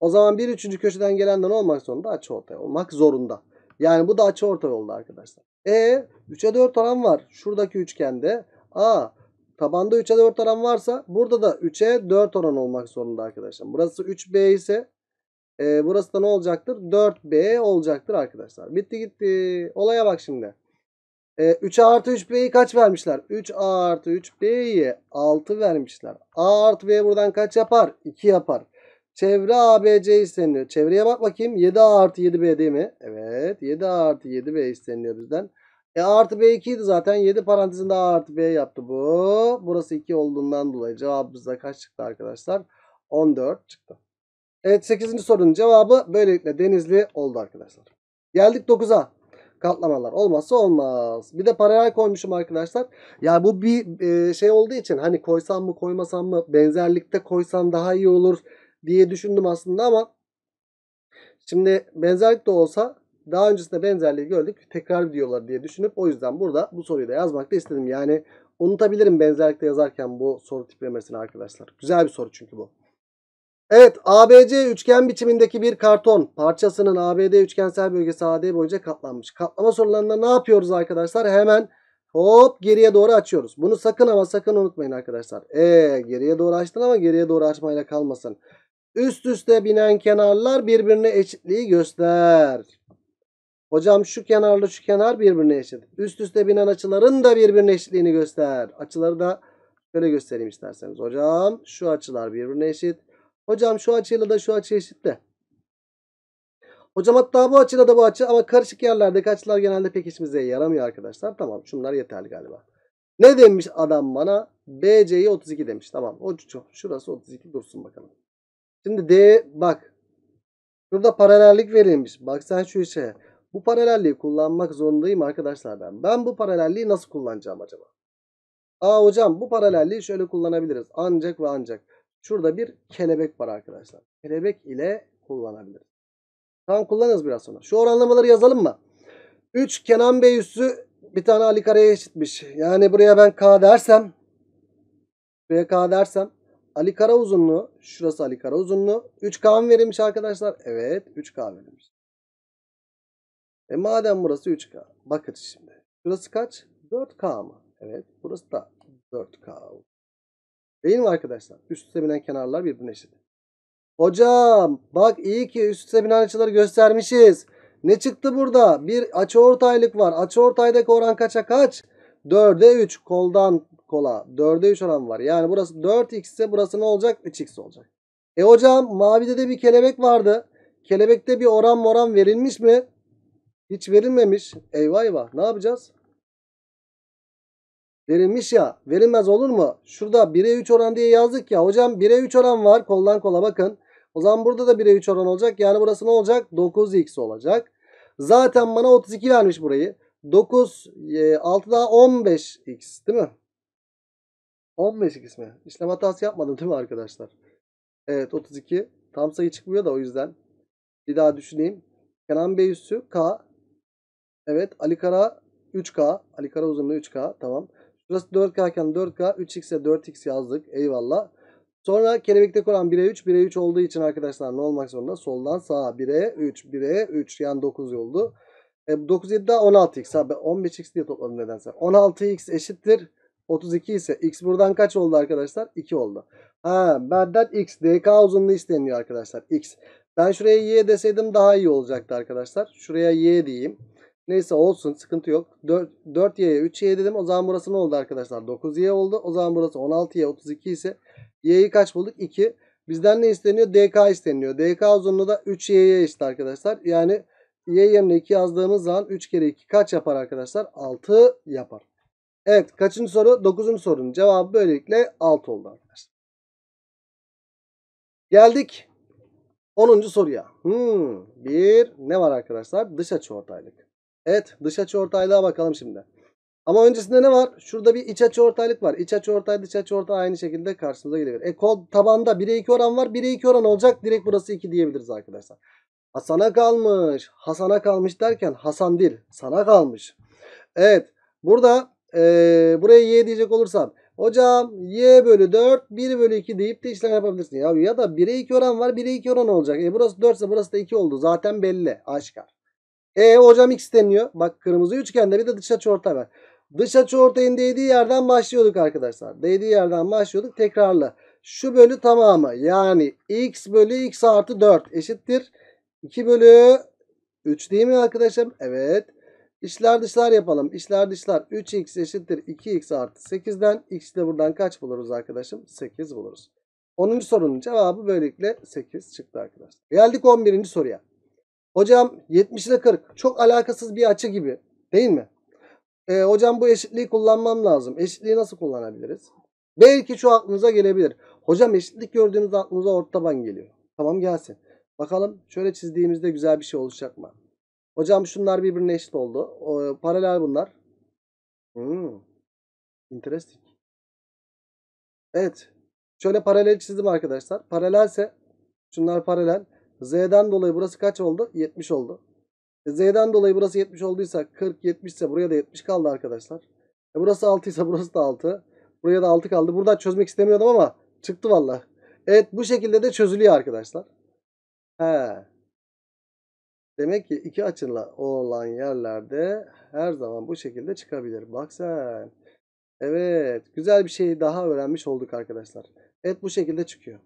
O zaman bir üçüncü köşeden gelen de ne olmak zorunda açı ortay olmak zorunda. Yani bu da açı ortay oldu arkadaşlar. E 3'e 4 oran var. Şuradaki üçgende. A tabanda 3'e 4 oran varsa burada da 3'e 4 oran olmak zorunda arkadaşlar. Burası 3B ise e, burası da ne olacaktır? 4B olacaktır arkadaşlar. Bitti gitti. Olaya bak şimdi. E, 3A artı 3B'yi kaç vermişler? 3A artı 3B'yi 6 vermişler. A artı B buradan kaç yapar? 2 yapar. Çevre ABC isteniyor. Çevreye bak bakayım. 7A artı 7B değil mi? Evet. 7A artı 7B isteniliyor bizden. E artı B 2 idi zaten. 7 parantezinde A artı B yaptı bu. Burası 2 olduğundan dolayı cevabımızda kaç çıktı arkadaşlar? 14 çıktı. Evet 8. sorunun cevabı böylelikle denizli oldu arkadaşlar. Geldik 9'a katlamalar olmazsa olmaz. Bir de paralel koymuşum arkadaşlar. Ya bu bir e, şey olduğu için hani koysam mı koymasam mı benzerlikte koysam daha iyi olur diye düşündüm aslında ama şimdi benzerlik de olsa daha öncesinde benzerliği gördük tekrar videolar diye düşünüp o yüzden burada bu soruyu da yazmak da istedim. Yani unutabilirim benzerlikte yazarken bu soru tiplemesini arkadaşlar. Güzel bir soru çünkü bu. Evet ABC üçgen biçimindeki bir karton parçasının ABD üçgensel bölgesi AD boyunca katlanmış. Katlama sorularında ne yapıyoruz arkadaşlar? Hemen hop geriye doğru açıyoruz. Bunu sakın ama sakın unutmayın arkadaşlar. E geriye doğru açtın ama geriye doğru açmayla kalmasın. Üst üste binen kenarlar birbirine eşitliği göster. Hocam şu kenarla şu kenar birbirine eşit. Üst üste binen açıların da birbirine eşitliğini göster. Açıları da şöyle göstereyim isterseniz. Hocam şu açılar birbirine eşit. Hocam şu açıyla da şu açı eşit de. Hocam hatta bu açıyla da bu açı ama karışık yerlerde açılar genelde pek işimize yaramıyor arkadaşlar. Tamam şunlar yeterli galiba. Ne demiş adam bana? BC'yi 32 demiş. Tamam. O şurası 32 dursun bakalım. Şimdi D bak. Burada paralellik verilmiş. Bak sen şu işe. Bu paralelliği kullanmak zorundayım arkadaşlar ben. Ben bu paralelliği nasıl kullanacağım acaba? Aa hocam bu paralelliği şöyle kullanabiliriz. Ancak ve ancak. Şurada bir kelebek var arkadaşlar. Kelebek ile kullanabiliriz. Tamam kullanırız biraz sonra. Şu oranlamaları yazalım mı? 3 Kenan Bey üssü bir tane Ali Kara'ya eşitmiş. Yani buraya ben K dersem buraya K dersem Ali Kara uzunluğu şurası Ali Kara uzunluğu 3K mı verilmiş arkadaşlar? Evet 3K verilmiş. E madem burası 3K. Bakın şimdi. Şurası kaç? 4K mı? Evet burası da 4K. Değil mi arkadaşlar? Üst üste binen kenarlar birbirine eşit. Hocam bak iyi ki üst üste binen açıları göstermişiz. Ne çıktı burada? Bir açıortaylık var. Açıortaydaki oran kaça kaç? 4'e 3 koldan kola. 4'e 3 oran var. Yani burası 4x ise burası ne olacak? 3x olacak. E hocam mavide de bir kelebek vardı. Kelebekte bir oran moran verilmiş mi? Hiç verilmemiş. Eyvah eyvah. Ne yapacağız? Verilmiş ya. Verilmez olur mu? Şurada 1'e 3 oran diye yazdık ya. Hocam 1'e 3 oran var. Koldan kola bakın. O zaman burada da 1'e 3 oran olacak. Yani burası ne olacak? 9x olacak. Zaten bana 32 vermiş burayı. 9, 6 e, daha 15x değil mi? 15x mi? İşlem hatası yapmadım değil mi arkadaşlar? Evet 32. Tam sayı çıkmıyor da o yüzden. Bir daha düşüneyim. Kenan Bey üssü K. Evet Ali Kara 3K. Ali Kara uzunluğu 3K. Tamam. Burası 4K iken 4K 3X'e 4X yazdık. Eyvallah. Sonra kelebekte kuran 1'e 3, 1'e 3 olduğu için arkadaşlar ne olmak zorunda? Soldan sağa 1'e 3, 1'e 3 yani 9 oldu. E, 9 7 16x abi. 15x diye topladım nedense. 16x eşittir. 32 ise x buradan kaç oldu arkadaşlar? 2 oldu. Ha, benden x dk uzunluğu isteniyor arkadaşlar. x. Ben şuraya y deseydim daha iyi olacaktı arkadaşlar. Şuraya y diyeyim. Neyse olsun sıkıntı yok. 4, 4y'ye 3y dedim. O zaman burası ne oldu arkadaşlar? 9y oldu. O zaman burası 16y 32 ise y'yi kaç bulduk? 2. Bizden ne isteniyor? dk isteniyor. dk uzunluğu da 3y'ye eşit arkadaşlar. Yani y yerine 2 yazdığımız zaman 3 kere 2 kaç yapar arkadaşlar? 6 yapar. Evet kaçıncı soru? 9. sorunun cevabı böylelikle 6 oldu arkadaşlar. Geldik 10. soruya. Hmm, bir ne var arkadaşlar? Dış açı ortaylık. Evet dış açı ortaylığa bakalım şimdi. Ama öncesinde ne var? Şurada bir iç açı ortaylık var. İç açı ortay dış açı ortay aynı şekilde karşımıza gelebilir. E kol tabanda 1'e 2 oran var. 1'e 2 oran olacak. Direkt burası 2 diyebiliriz arkadaşlar. Hasan'a kalmış. Hasan'a kalmış derken Hasan değil. Sana kalmış. Evet. Burada e, buraya y diyecek olursam. Hocam y bölü 4 1 bölü 2 deyip de işlem yapabilirsin. Ya, ya da 1'e 2 oran var. 1'e 2 oran olacak. E burası 4 ise burası da 2 oldu. Zaten belli. Aşkar. E hocam x deniyor. Bak kırmızı üçgende bir de dış açı ortay var. Dış açı ortayın değdiği yerden başlıyorduk arkadaşlar. Değdiği yerden başlıyorduk. Tekrarla. Şu bölü tamamı yani x bölü x artı 4 eşittir. 2 bölü 3 değil mi arkadaşım? Evet. İşler dışlar yapalım. İşler dışlar 3x eşittir 2x artı 8'den x de buradan kaç buluruz arkadaşım? 8 buluruz. 10. sorunun cevabı böylelikle 8 çıktı arkadaşlar. Geldik 11. soruya. Hocam 70 ile 40 çok alakasız bir açı gibi değil mi? E, hocam bu eşitliği kullanmam lazım. Eşitliği nasıl kullanabiliriz? Belki şu aklınıza gelebilir. Hocam eşitlik gördüğünüzde aklınıza orta taban geliyor. Tamam gelsin. Bakalım şöyle çizdiğimizde güzel bir şey oluşacak mı? Hocam şunlar birbirine eşit oldu. E, paralel bunlar. Hmm. Interesting. Evet. Şöyle paralel çizdim arkadaşlar. Paralelse şunlar paralel. Z'den dolayı burası kaç oldu? 70 oldu. E, Z'den dolayı burası 70 olduysa 40, 70 ise buraya da 70 kaldı arkadaşlar. E burası 6 ise burası da 6. Buraya da 6 kaldı. Buradan çözmek istemiyordum ama çıktı valla. Evet bu şekilde de çözülüyor arkadaşlar. He. Demek ki iki açılı olan yerlerde her zaman bu şekilde çıkabilir. Bak sen. Evet güzel bir şey daha öğrenmiş olduk arkadaşlar. Evet bu şekilde çıkıyor.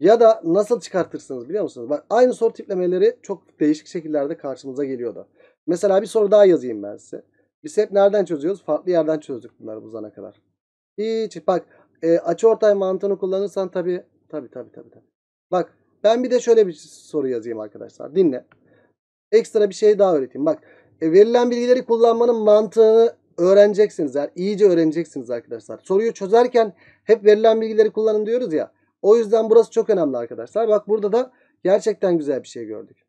Ya da nasıl çıkartırsınız biliyor musunuz? Bak aynı soru tiplemeleri çok değişik şekillerde karşımıza geliyordu. Mesela bir soru daha yazayım ben size. Biz hep nereden çözüyoruz? Farklı yerden çözdük bunları bu zamana kadar. Hiç bak e, açıortay mantığını kullanırsan tabii tabii tabii tabii. tabii. Bak ben bir de şöyle bir soru yazayım arkadaşlar. Dinle. Ekstra bir şey daha öğreteyim. Bak e, verilen bilgileri kullanmanın mantığını öğreneceksiniz. Yani iyice öğreneceksiniz arkadaşlar. Soruyu çözerken hep verilen bilgileri kullanın diyoruz ya. O yüzden burası çok önemli arkadaşlar. Bak burada da gerçekten güzel bir şey gördük.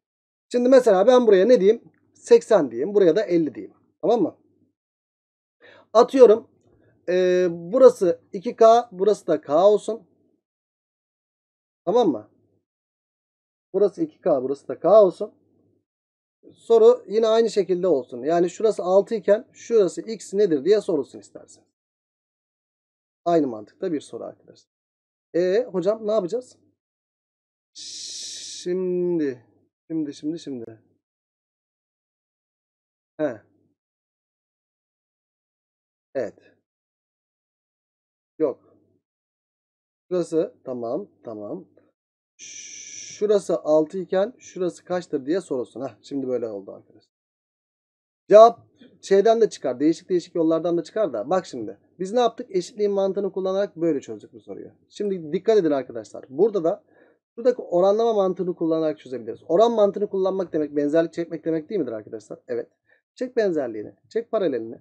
Şimdi mesela ben buraya ne diyeyim? 80 diyeyim. Buraya da 50 diyeyim. Tamam mı? Atıyorum. E, burası 2K. Burası da K olsun. Tamam mı? Burası 2K. Burası da K olsun. Soru yine aynı şekilde olsun. Yani şurası 6 iken şurası X nedir diye sorulsun istersen. Aynı mantıkta bir soru arkadaşlar. E hocam ne yapacağız? Şimdi. Şimdi şimdi şimdi. He. Evet. Yok. Şurası tamam tamam. Şurası 6 iken şurası kaçtır diye sorulsun. Heh, şimdi böyle oldu arkadaşlar. Cevap şeyden de çıkar. Değişik değişik yollardan da çıkar da. Bak şimdi. Biz ne yaptık? Eşitliğin mantığını kullanarak böyle çözdük bu soruyu. Şimdi dikkat edin arkadaşlar. Burada da buradaki oranlama mantığını kullanarak çözebiliriz. Oran mantığını kullanmak demek benzerlik çekmek demek değil midir arkadaşlar? Evet. Çek benzerliğini. Çek paralelini.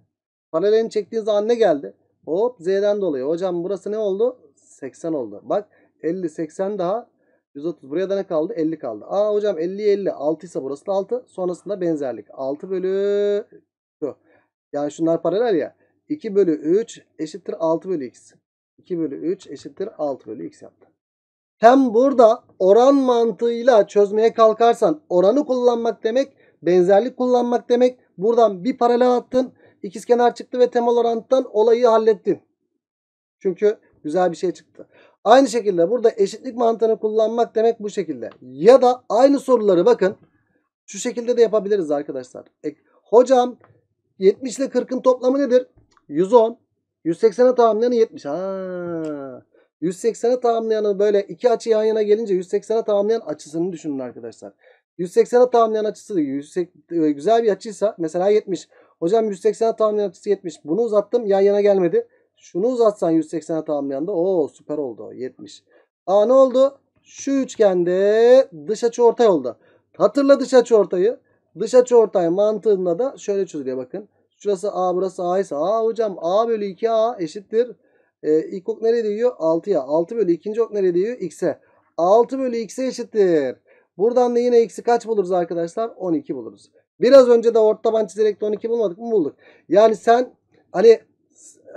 Paralelini çektiğin zaman ne geldi? Hop Z'den dolayı. Hocam burası ne oldu? 80 oldu. Bak 50 80 daha 130. Buraya da ne kaldı? 50 kaldı. Aa hocam 50 50. 6 ise burası da 6. Sonrasında benzerlik. 6 bölü şu. Yani şunlar paralel ya. 2 bölü 3 eşittir 6 bölü x. 2 bölü 3 eşittir 6 bölü x yaptı. Hem burada oran mantığıyla çözmeye kalkarsan oranı kullanmak demek, benzerlik kullanmak demek. Buradan bir paralel attın, ikizkenar çıktı ve temel oranttan olayı hallettin. Çünkü güzel bir şey çıktı. Aynı şekilde burada eşitlik mantığını kullanmak demek bu şekilde. Ya da aynı soruları bakın şu şekilde de yapabiliriz arkadaşlar. E, hocam 70 ile 40'ın toplamı nedir? 110. 180'e tamamlayanı 70. Ha. 180'e tamamlayanı böyle iki açı yan yana gelince 180'e tamamlayan açısını düşünün arkadaşlar. 180'e tamamlayan açısı 180, e, güzel bir açıysa mesela 70. Hocam 180'e tamamlayan açısı 70. Bunu uzattım yan yana gelmedi. Şunu uzatsan 180'e tamamlayan da o süper oldu 70. Aa ne oldu? Şu üçgende dış açı ortay oldu. Hatırla dış açı ortayı. Dış açı ortay mantığında da şöyle çözülüyor bakın. Şurası A burası A ise A hocam A bölü 2A eşittir. E, ilk ok nereye değiyor? 6'ya. 6 bölü 2 ok nereye değiyor? X'e. 6 bölü X'e eşittir. Buradan da yine X'i kaç buluruz arkadaşlar? 12 buluruz. Biraz önce de orta taban çizerek de 12 bulmadık mı? Bulduk. Yani sen hani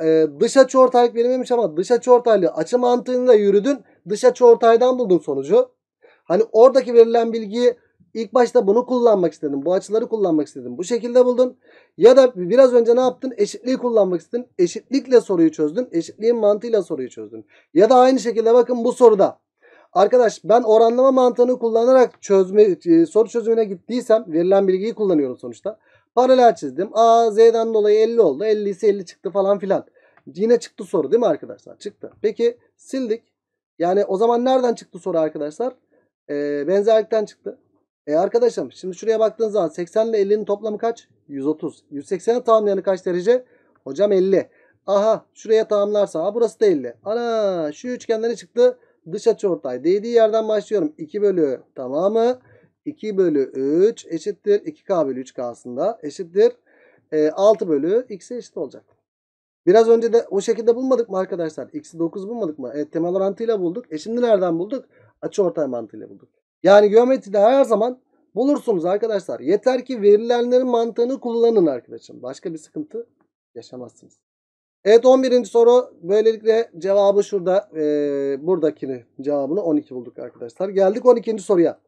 e, dış açı ortaylık verilmemiş ama dış açı ortaylığı açı mantığıyla yürüdün. Dış açı ortaydan buldun sonucu. Hani oradaki verilen bilgiyi İlk başta bunu kullanmak istedin. Bu açıları kullanmak istedin. Bu şekilde buldun. Ya da biraz önce ne yaptın? Eşitliği kullanmak istedin. Eşitlikle soruyu çözdün. Eşitliğin mantığıyla soruyu çözdün. Ya da aynı şekilde bakın bu soruda. Arkadaş ben oranlama mantığını kullanarak çözme, e, soru çözümüne gittiysem verilen bilgiyi kullanıyorum sonuçta. Paralel çizdim. A, Z'den dolayı 50 oldu. 50 ise 50 çıktı falan filan. Yine çıktı soru değil mi arkadaşlar? Çıktı. Peki sildik. Yani o zaman nereden çıktı soru arkadaşlar? Ee, benzerlikten çıktı. E arkadaşım şimdi şuraya baktığın zaman 80 ile 50'nin toplamı kaç? 130. 180'i tamamlayanı kaç derece? Hocam 50. Aha şuraya tamamlarsa. Ha burası da 50. Ana şu üçgenden çıktı? Dış açı ortay. Değdiği yerden başlıyorum. 2 bölü tamamı. 2 bölü 3 eşittir. 2K bölü 3K aslında eşittir. E, 6 bölü X'e eşit olacak. Biraz önce de o şekilde bulmadık mı arkadaşlar? X'i 9 bulmadık mı? Evet temel orantıyla bulduk. E şimdi nereden bulduk? Açı ortay mantığıyla bulduk. Yani geometride her zaman bulursunuz arkadaşlar. Yeter ki verilenlerin mantığını kullanın arkadaşım. Başka bir sıkıntı yaşamazsınız. Evet 11. soru. Böylelikle cevabı şurada e, buradakini cevabını 12 bulduk arkadaşlar. Geldik 12. soruya.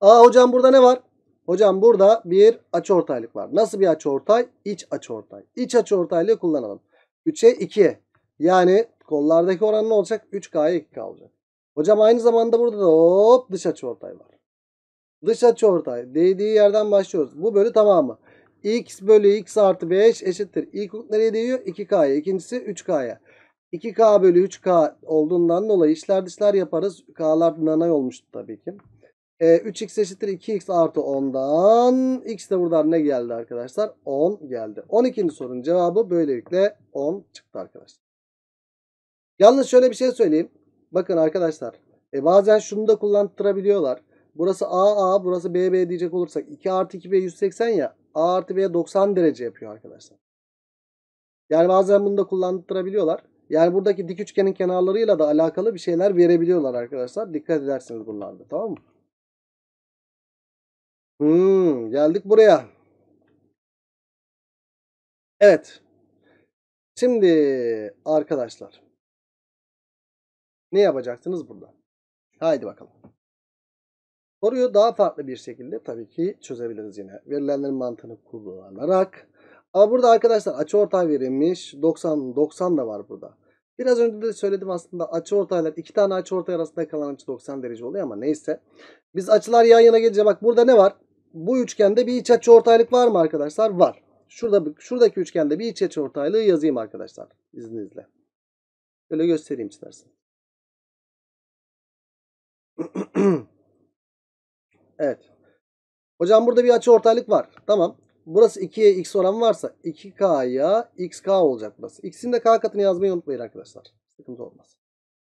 Aa hocam burada ne var? Hocam burada bir açıortaylık var. Nasıl bir açıortay? İç açıortay. İç açıortaylığı kullanalım. 3'e 2. Yani kollardaki oran ne olacak? 3K'ya 2K olacak. Hocam aynı zamanda burada da hop dış açı ortay var. Dış açı ortay. Değdiği yerden başlıyoruz. Bu bölü tamamı. X bölü X artı 5 eşittir. İlk nereye değiyor? 2K'ya. İkincisi 3K'ya. 2K bölü 3K olduğundan dolayı işler dışlar yaparız. K'lar nanay olmuştu tabii ki. E, 3x eşittir 2x artı 10'dan. X de buradan ne geldi arkadaşlar? 10 geldi. 12. sorunun cevabı böylelikle 10 çıktı arkadaşlar. Yalnız şöyle bir şey söyleyeyim. Bakın arkadaşlar e bazen şunu da kullandırabiliyorlar. Burası A A burası B B diyecek olursak 2 artı 2B 180 ya A artı B 90 derece yapıyor arkadaşlar. Yani bazen bunu da kullandırabiliyorlar. Yani buradaki dik üçgenin kenarlarıyla da alakalı bir şeyler verebiliyorlar arkadaşlar. Dikkat edersiniz bunlarda tamam mı? Hmm, geldik buraya. Evet. Şimdi arkadaşlar ne yapacaksınız burada? Haydi bakalım. Soruyu daha farklı bir şekilde tabii ki çözebiliriz yine. Verilenlerin mantığını kullanarak. Ama burada arkadaşlar açı ortay verilmiş. 90 90 da var burada. Biraz önce de söyledim aslında açı ortaylar iki tane açı ortay arasında kalan açı 90 derece oluyor ama neyse. Biz açılar yan yana gelince bak burada ne var? Bu üçgende bir iç açı ortaylık var mı arkadaşlar? Var. Şurada şuradaki üçgende bir iç açı ortaylığı yazayım arkadaşlar İzninizle. Böyle göstereyim istersen. evet. Hocam burada bir açı ortaylık var. Tamam. Burası 2'ye x oranı varsa 2 k ya xk olacak burası. X'in de k katını yazmayı unutmayın arkadaşlar. Sıkıntı olmaz.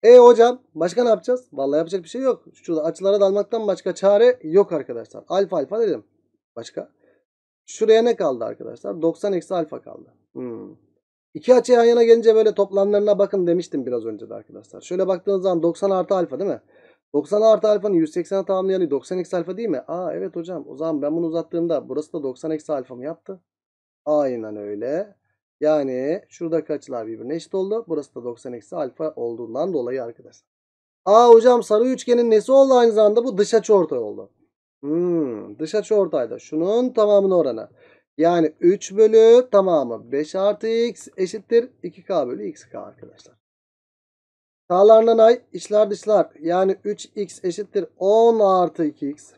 E hocam başka ne yapacağız? Vallahi yapacak bir şey yok. Şu açılara dalmaktan başka çare yok arkadaşlar. Alfa alfa dedim. Başka. Şuraya ne kaldı arkadaşlar? 90 eksi alfa kaldı. Hmm. İki açı yan yana gelince böyle toplamlarına bakın demiştim biraz önce de arkadaşlar. Şöyle baktığınız zaman 90 artı alfa değil mi? 90 artı alfanın 180'e tamamlayanı 90 eksi alfa değil mi? Aa evet hocam. O zaman ben bunu uzattığımda burası da 90 eksi alfa mı yaptı? Aynen öyle. Yani şuradaki açılar birbirine eşit oldu. Burası da 90 eksi alfa olduğundan dolayı arkadaşlar. Aa hocam sarı üçgenin nesi oldu aynı zamanda? Bu dış açı ortay oldu. Hmm, dış açı ortayda. Şunun tamamının oranı. Yani 3 bölü tamamı 5 artı x eşittir 2k bölü xk arkadaşlar. Sağlarından ay içler dışlar. Yani 3x eşittir 10 artı 2x.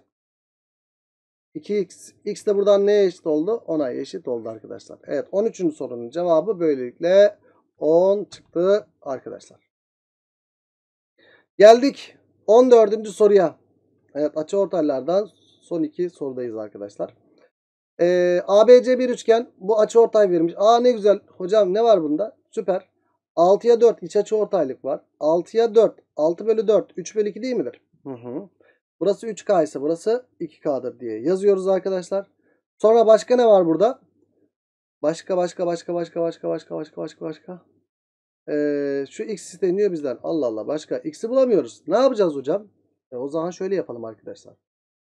2x. X de buradan neye eşit oldu? 10'a eşit oldu arkadaşlar. Evet 13. sorunun cevabı böylelikle 10 çıktı arkadaşlar. Geldik 14. soruya. Evet açı ortaylardan son iki sorudayız arkadaşlar. Ee, ABC bir üçgen. Bu açı ortay verilmiş. Aa ne güzel. Hocam ne var bunda? Süper. 6'ya 4 iç açı ortaylık var. 6'ya 4. 6 bölü 4. 3 bölü 2 değil midir? Hı hı. Burası 3K ise burası 2K'dır diye yazıyoruz arkadaşlar. Sonra başka ne var burada? Başka başka başka başka başka başka başka başka başka. Ee, şu x isteniyor bizden. Allah Allah başka. X'i bulamıyoruz. Ne yapacağız hocam? E, o zaman şöyle yapalım arkadaşlar.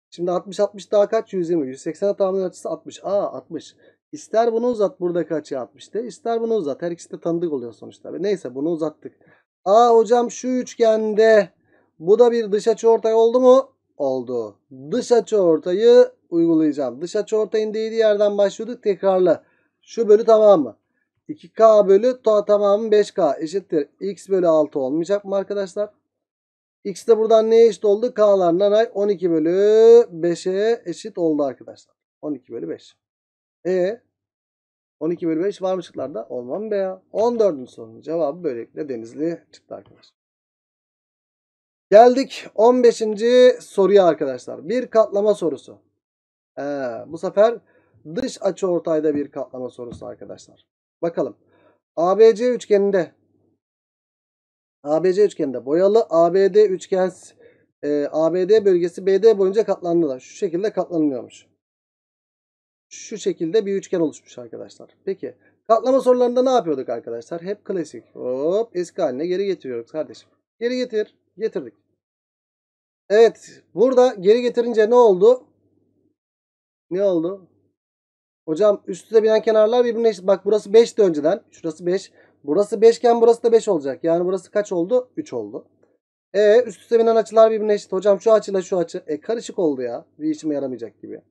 Şimdi 60 60 daha kaç? 120. 180'e tamamlayan açısı 60. Aa 60. İster bunu uzat burada kaç yapmıştı, İster bunu uzat. Her ikisi de tanıdık oluyor sonuçta. Neyse bunu uzattık. Aa hocam şu üçgende bu da bir dış açı ortay oldu mu? Oldu. Dış açı ortayı uygulayacağım. Dış açı ortayın değdiği yerden başlıyorduk. Tekrarla. Şu bölü tamam mı? 2K bölü ta tamamı 5K eşittir. X bölü 6 olmayacak mı arkadaşlar? X de buradan neye eşit oldu? K'lar ay 12 bölü 5'e eşit oldu arkadaşlar. 12 bölü 5. E 12 bölü 5 var mı şıklarda? Olmam be ya. 14. sorunun cevabı böylelikle Denizli çıktı arkadaşlar. Geldik 15. soruya arkadaşlar. Bir katlama sorusu. Ee, bu sefer dış açı ortayda bir katlama sorusu arkadaşlar. Bakalım. ABC üçgeninde ABC üçgeninde boyalı ABD üçgen e, ABD bölgesi BD boyunca katlandı da, Şu şekilde katlanıyormuş şu şekilde bir üçgen oluşmuş arkadaşlar. Peki katlama sorularında ne yapıyorduk arkadaşlar? Hep klasik. Hop eski haline geri getiriyoruz kardeşim. Geri getir. Getirdik. Evet burada geri getirince ne oldu? Ne oldu? Hocam üstüne binen kenarlar birbirine eşit. Bak burası 5'ti önceden. Şurası 5. Burası 5 iken burası da 5 olacak. Yani burası kaç oldu? 3 oldu. E üst üste binen açılar birbirine eşit. Hocam şu açıyla şu açı. E karışık oldu ya. Bir işime yaramayacak gibi.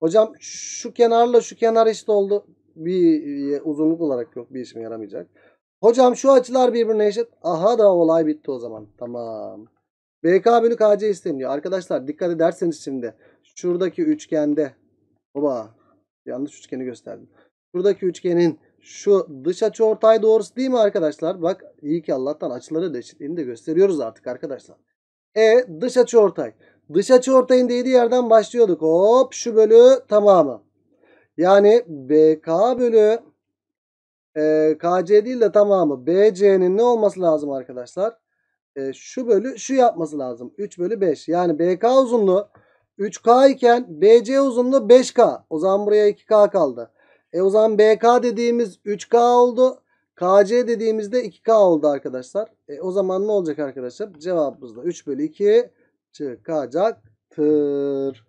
Hocam şu kenarla şu kenar eşit oldu. Bir uzunluk olarak yok. Bir işime yaramayacak. Hocam şu açılar birbirine eşit. Aha da olay bitti o zaman. Tamam. BK bölü KC isteniyor. Arkadaşlar dikkat ederseniz şimdi. Şuradaki üçgende. Baba yanlış üçgeni gösterdim. Şuradaki üçgenin şu dış açı ortay doğrusu değil mi arkadaşlar? Bak iyi ki Allah'tan açıları da eşitliğini de gösteriyoruz artık arkadaşlar. E dış açı ortay. Dış açı ortayın değdiği yerden başlıyorduk. Hop şu bölü tamamı. Yani BK bölü e, KC değil de tamamı BC'nin ne olması lazım arkadaşlar? E, şu bölü şu yapması lazım. 3 bölü 5. Yani BK uzunluğu 3K iken BC uzunluğu 5K. O zaman buraya 2K kaldı. E o zaman BK dediğimiz 3K oldu. KC dediğimizde 2K oldu arkadaşlar. E, o zaman ne olacak arkadaşlar? Cevabımız da 3 bölü 2 çıkacaktır.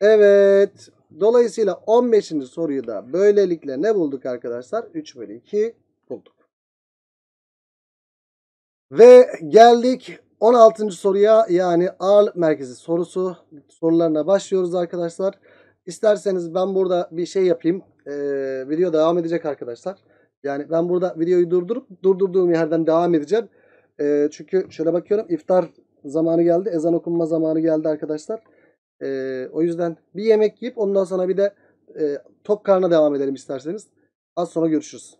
Evet. Dolayısıyla 15. soruyu da böylelikle ne bulduk arkadaşlar? 3 bölü 2 bulduk. Ve geldik 16. soruya yani ağırlık merkezi sorusu sorularına başlıyoruz arkadaşlar. İsterseniz ben burada bir şey yapayım. Ee, video devam edecek arkadaşlar. Yani ben burada videoyu durdurup durdurduğum yerden devam edeceğim. Ee, çünkü şöyle bakıyorum iftar zamanı geldi. Ezan okunma zamanı geldi arkadaşlar. E, o yüzden bir yemek yiyip ondan sonra bir de e, top karnına devam edelim isterseniz. Az sonra görüşürüz.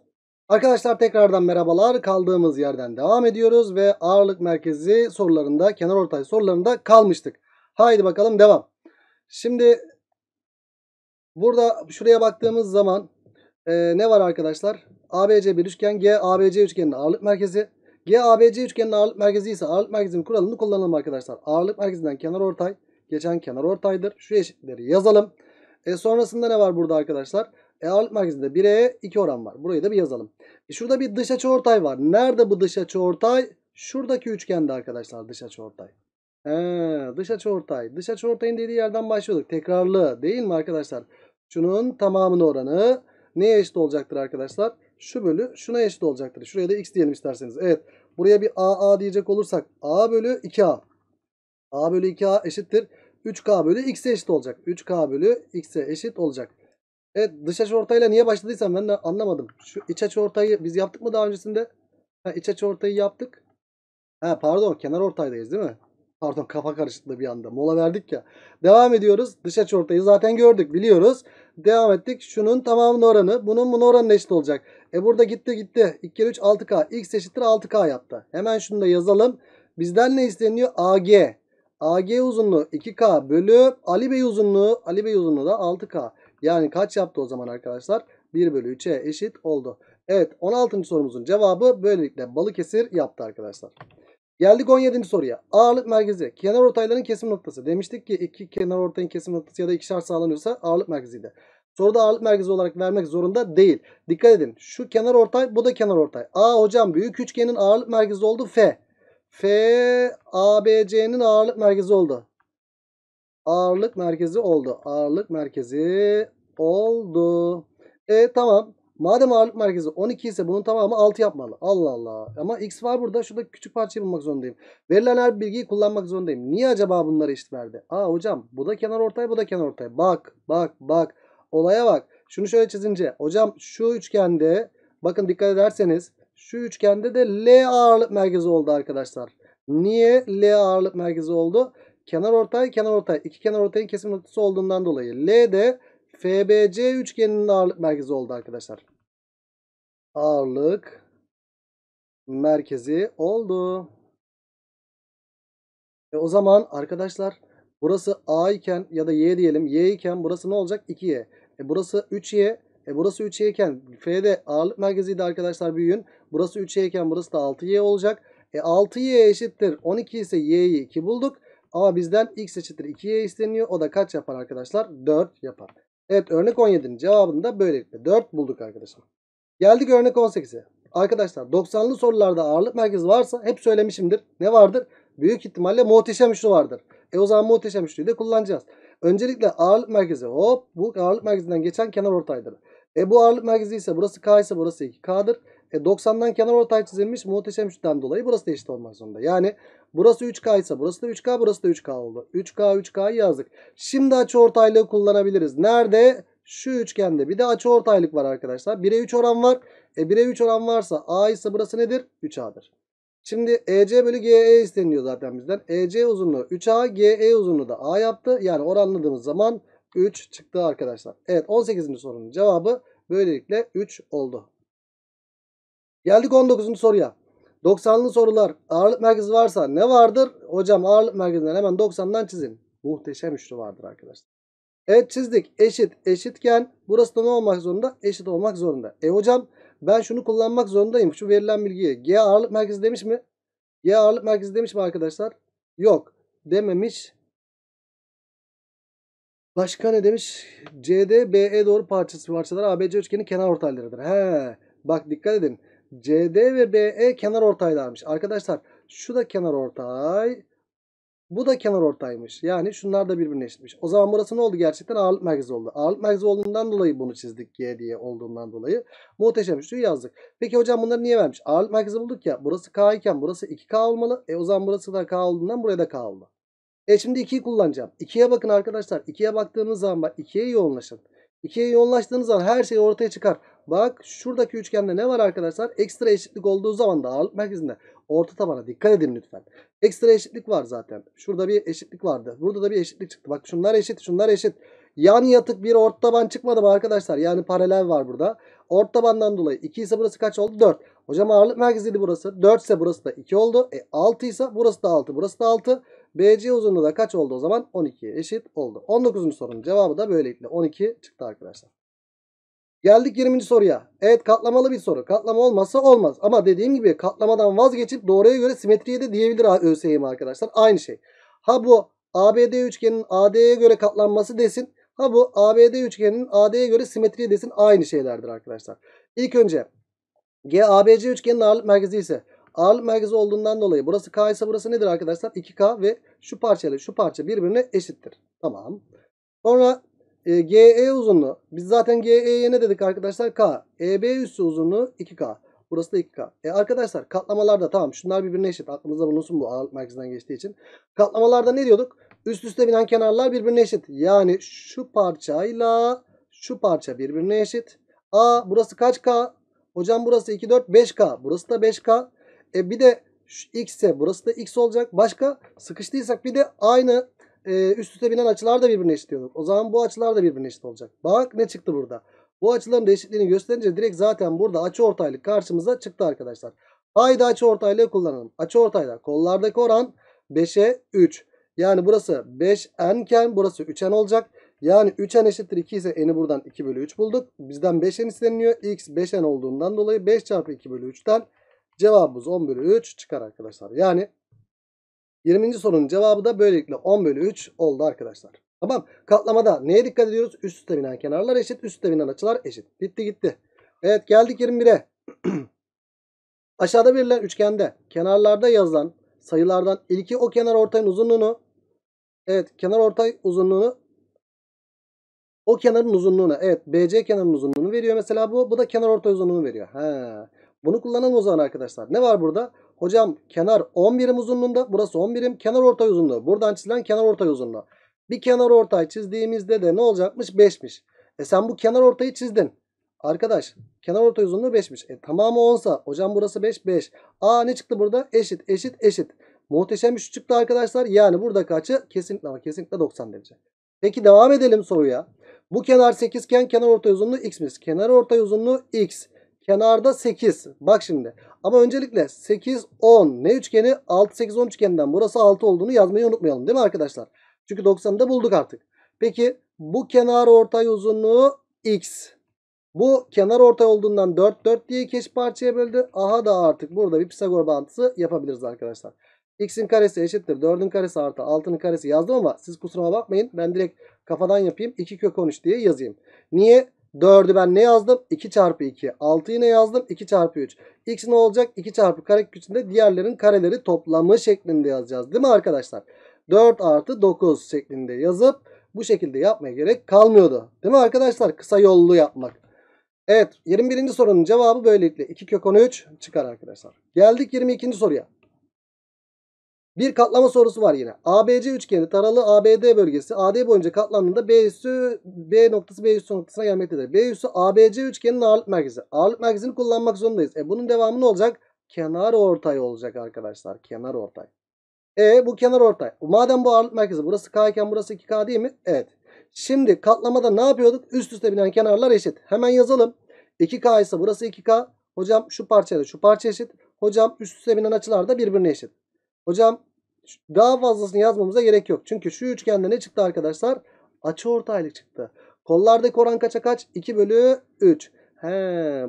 Arkadaşlar tekrardan merhabalar. Kaldığımız yerden devam ediyoruz ve ağırlık merkezi sorularında, kenar ortay sorularında kalmıştık. Haydi bakalım devam. Şimdi burada şuraya baktığımız zaman e, ne var arkadaşlar? ABC bir üçgen, G ABC üçgenin ağırlık merkezi. GABC üçgenin ağırlık merkezi ise ağırlık merkezinin kuralını kullanalım arkadaşlar. Ağırlık merkezinden kenar ortay geçen kenar ortaydır. Şu eşitleri yazalım. E sonrasında ne var burada arkadaşlar? E ağırlık merkezinde 1'e 2 oran var. Burayı da bir yazalım. E şurada bir dış açı ortay var. Nerede bu dış açı ortay? Şuradaki üçgende arkadaşlar dış açı ortay. He, dış açı ortay. Dış açı ortayın dediği yerden başlıyorduk. Tekrarlı değil mi arkadaşlar? Şunun tamamının oranı neye eşit olacaktır arkadaşlar? şu bölü şuna eşit olacaktır. Şuraya da x diyelim isterseniz. Evet. Buraya bir aa diyecek olursak a bölü 2a. a bölü 2a eşittir. 3k bölü x'e eşit olacak. 3k bölü x'e eşit olacak. Evet dış açı ortayla niye başladıysam ben de anlamadım. Şu iç açı ortayı biz yaptık mı daha öncesinde? Ha, iç açı ortayı yaptık. Ha, pardon kenar ortaydayız değil mi? Pardon kafa karışıklığı bir anda. Mola verdik ya. Devam ediyoruz. Dış açıortayı zaten gördük biliyoruz. Devam ettik. Şunun tamamının oranı. Bunun bunun oranı eşit olacak. E burada gitti gitti. 2 kere 3 6K. X eşittir 6K yaptı. Hemen şunu da yazalım. Bizden ne isteniyor? AG. AG uzunluğu 2K bölü Ali Bey uzunluğu. Ali Bey uzunluğu da 6K. Yani kaç yaptı o zaman arkadaşlar? 1 bölü 3'e eşit oldu. Evet 16. sorumuzun cevabı böylelikle Balıkesir yaptı arkadaşlar. Geldik 17. soruya. Ağırlık merkezi. Kenar ortayların kesim noktası. Demiştik ki iki kenar ortayın kesim noktası ya da ikişer sağlanıyorsa ağırlık merkeziydi. Soruda ağırlık merkezi olarak vermek zorunda değil. Dikkat edin. Şu kenar ortay bu da kenar ortay. A hocam büyük üçgenin ağırlık merkezi oldu F. F ABC'nin ağırlık merkezi oldu. Ağırlık merkezi oldu. Ağırlık merkezi oldu. E tamam. Madem ağırlık merkezi 12 ise bunun tamamı 6 yapmalı. Allah Allah. Ama x var burada. Şurada küçük parçayı bulmak zorundayım. Verilen her bilgiyi kullanmak zorundayım. Niye acaba bunları eşit verdi? Aa hocam bu da kenar ortay bu da kenar ortay. Bak bak bak. Olaya bak. Şunu şöyle çizince. Hocam şu üçgende bakın dikkat ederseniz şu üçgende de L ağırlık merkezi oldu arkadaşlar. Niye L ağırlık merkezi oldu? Kenar ortay kenar ortay. İki kenar ortayın kesim noktası olduğundan dolayı. L de FBC üçgeninin ağırlık merkezi oldu arkadaşlar. Ağırlık merkezi oldu. E o zaman arkadaşlar burası A iken ya da Y diyelim. Y iken burası ne olacak? 2Y. E burası 3Y. E burası 3Y iken F'de ağırlık merkeziydi arkadaşlar büyüğün. Burası 3Y iken burası da 6Y olacak. E 6Y eşittir 12 ise Y'yi 2 bulduk. Ama bizden X eşittir 2Y isteniyor. O da kaç yapar arkadaşlar? 4 yapar. Evet örnek 17'nin cevabını da böylelikle 4 bulduk arkadaşlar. Geldik örnek 18'e. Arkadaşlar 90'lı sorularda ağırlık merkezi varsa hep söylemişimdir. Ne vardır? Büyük ihtimalle muhteşem üçlü vardır. E o zaman muhteşem üçlüyü de kullanacağız. Öncelikle ağırlık merkezi hop bu ağırlık merkezinden geçen kenar ortaydır. E bu ağırlık merkezi ise burası K ise burası 2K'dır. E 90'dan kenar ortay çizilmiş muhteşem üçten dolayı burası da eşit olmak zorunda. Yani burası 3K ise burası da 3K burası da 3K oldu. 3K 3K'yı yazdık. Şimdi açı ortaylığı kullanabiliriz. Nerede? Şu üçgende bir de açı ortaylık var arkadaşlar. 1'e 3 oran var. E 1'e 3 oran varsa A ise burası nedir? 3A'dır. Şimdi EC bölü GE isteniyor zaten bizden. EC uzunluğu 3A, GE uzunluğu da A yaptı. Yani oranladığımız zaman 3 çıktı arkadaşlar. Evet 18. sorunun cevabı böylelikle 3 oldu. Geldik 19. soruya. 90'lı sorular ağırlık merkezi varsa ne vardır? Hocam ağırlık merkezinden hemen 90'dan çizin. Muhteşem üçlü vardır arkadaşlar. Evet çizdik. Eşit eşitken burası da ne olmak zorunda? Eşit olmak zorunda. E hocam ben şunu kullanmak zorundayım. Şu verilen bilgiye. G ağırlık merkezi demiş mi? G ağırlık merkezi demiş mi arkadaşlar? Yok. Dememiş. Başka ne demiş? CD, BE doğru parçası parçalar ABC üçgeni kenar ortaylarıdır. He. Bak dikkat edin. CD ve BE kenar ortaylarmış. Arkadaşlar şu da kenar ortay. Bu da kenar ortaymış. Yani şunlar da birbirine eşitmiş. O zaman burası ne oldu? Gerçekten ağırlık merkezi oldu. Ağırlık merkezi olduğundan dolayı bunu çizdik G diye olduğundan dolayı. Muhteşem üçlüyü yazdık. Peki hocam bunları niye vermiş? Ağırlık merkezi bulduk ya. Burası K iken burası 2K olmalı. E o zaman burası da K olduğundan buraya da K oldu. E şimdi 2'yi kullanacağım. 2'ye bakın arkadaşlar. 2'ye baktığımız zaman bak 2'ye yoğunlaşın. 2'ye yoğunlaştığınız zaman her şey ortaya çıkar. Bak şuradaki üçgende ne var arkadaşlar? Ekstra eşitlik olduğu zaman da ağırlık merkezinde orta tabana dikkat edin lütfen. Ekstra eşitlik var zaten. Şurada bir eşitlik vardı. Burada da bir eşitlik çıktı. Bak şunlar eşit şunlar eşit. Yan yatık bir orta taban çıkmadı mı arkadaşlar? Yani paralel var burada. Orta tabandan dolayı 2 ise burası kaç oldu? 4. Hocam ağırlık merkeziydi burası. 4 ise burası da 2 oldu. E 6 ise burası da 6. Burası da 6. BC uzunluğu da kaç oldu o zaman? 12'ye eşit oldu. 19. sorunun cevabı da böylelikle 12 çıktı arkadaşlar. Geldik 20. soruya. Evet katlamalı bir soru. Katlama olmazsa olmaz. Ama dediğim gibi katlamadan vazgeçip doğruya göre simetriye de diyebilir ÖSYM arkadaşlar. Aynı şey. Ha bu ABD üçgenin AD'ye göre katlanması desin. Ha bu ABD üçgenin AD'ye göre simetriye desin. Aynı şeylerdir arkadaşlar. İlk önce GABC üçgenin ağırlık merkezi ise Ağırlık merkezi olduğundan dolayı burası K ise burası nedir arkadaşlar? 2K ve şu parça ile şu parça birbirine eşittir. Tamam. Sonra e, GE uzunluğu. Biz zaten GE'ye ne dedik arkadaşlar? K. EB üssü uzunluğu 2K. Burası da 2K. E arkadaşlar katlamalarda tamam şunlar birbirine eşit. Aklımızda bulunsun bu ağırlık merkezinden geçtiği için. Katlamalarda ne diyorduk? Üst üste binen kenarlar birbirine eşit. Yani şu parçayla şu parça birbirine eşit. A burası kaç K? Hocam burası 2, 4, 5K. Burası da 5K. E bir de x ise burası da x olacak. Başka sıkıştıysak bir de aynı e, üst üste binen açılar da birbirine eşit diyorduk. O zaman bu açılar da birbirine eşit olacak. Bak ne çıktı burada. Bu açıların da eşitliğini gösterince direkt zaten burada açı ortaylık karşımıza çıktı arkadaşlar. Haydi açı ortaylığı kullanalım. Açı ortaylığı kollardaki oran 5'e 3. Yani burası 5n iken burası 3n olacak. Yani 3n eşittir 2 ise n'i buradan 2 bölü 3 bulduk. Bizden 5n isteniyor. x 5n olduğundan dolayı 5 çarpı 2 bölü 3'ten Cevabımız 10 bölü 3 çıkar arkadaşlar. Yani 20. sorunun cevabı da böylelikle 10 bölü 3 oldu arkadaşlar. Tamam. Katlamada neye dikkat ediyoruz? Üst üste binen kenarlar eşit. Üst üste binen açılar eşit. Bitti gitti. Evet geldik 21'e. Aşağıda verilen üçgende kenarlarda yazılan sayılardan ilki o kenar ortayın uzunluğunu evet kenar ortay uzunluğunu o kenarın uzunluğuna evet BC kenarının uzunluğunu veriyor mesela bu. Bu da kenar ortay uzunluğunu veriyor. Ha. Bunu kullanalım o zaman arkadaşlar. Ne var burada? Hocam kenar 10 birim uzunluğunda. Burası 10 birim. Kenar ortay uzunluğu. Buradan çizilen kenar ortay uzunluğu. Bir kenar ortay çizdiğimizde de ne olacakmış? 5'miş. E sen bu kenar ortayı çizdin. Arkadaş kenar ortay uzunluğu 5'miş. E tamamı 10'sa hocam burası 5 5. Aa ne çıktı burada? Eşit eşit eşit. Muhteşem iş çıktı arkadaşlar. Yani burada kaçı? Kesinlikle ama kesinlikle 90 derece. Peki devam edelim soruya. Bu kenar 8 iken kenar ortay uzunluğu x'miş. Kenar ortay uzunluğu x. Kenarda 8. Bak şimdi. Ama öncelikle 8, 10. Ne üçgeni? 6, 8, 10 üçgeninden. Burası 6 olduğunu yazmayı unutmayalım değil mi arkadaşlar? Çünkü 90'da bulduk artık. Peki bu kenar ortay uzunluğu x. Bu kenar ortay olduğundan 4, 4 diye iki eş parçaya böldü. Aha da artık burada bir Pisagor bağıntısı yapabiliriz arkadaşlar. X'in karesi eşittir. 4'ün karesi artı 6'nın karesi yazdım ama siz kusuruma bakmayın. Ben direkt kafadan yapayım. 2 kök 13 diye yazayım. Niye? 4'ü ben ne yazdım? 2 çarpı 2. 6 ne yazdım. 2 çarpı 3. X ne olacak? 2 çarpı kare içinde diğerlerin kareleri toplamı şeklinde yazacağız. Değil mi arkadaşlar? 4 artı 9 şeklinde yazıp bu şekilde yapmaya gerek kalmıyordu. Değil mi arkadaşlar? Kısa yollu yapmak. Evet 21. sorunun cevabı böylelikle 2 kök 13 çıkar arkadaşlar. Geldik 22. soruya. Bir katlama sorusu var yine. ABC üçgeni taralı ABD bölgesi AD boyunca katlandığında B üssü B noktası B üssü noktasına gelmektedir. B üssü ABC üçgenin ağırlık merkezi. Ağırlık merkezini kullanmak zorundayız. E bunun devamı ne olacak? Kenar ortay olacak arkadaşlar. Kenar ortay. E bu kenar ortay. Madem bu ağırlık merkezi burası K iken burası 2K değil mi? Evet. Şimdi katlamada ne yapıyorduk? Üst üste binen kenarlar eşit. Hemen yazalım. 2K ise burası 2K. Hocam şu parçayla şu parça eşit. Hocam üst üste binen açılar da birbirine eşit. Hocam daha fazlasını yazmamıza gerek yok. Çünkü şu üçgende ne çıktı arkadaşlar? Açı ortaylık çıktı. Kollardaki oran kaça kaç? 2 bölü 3. He,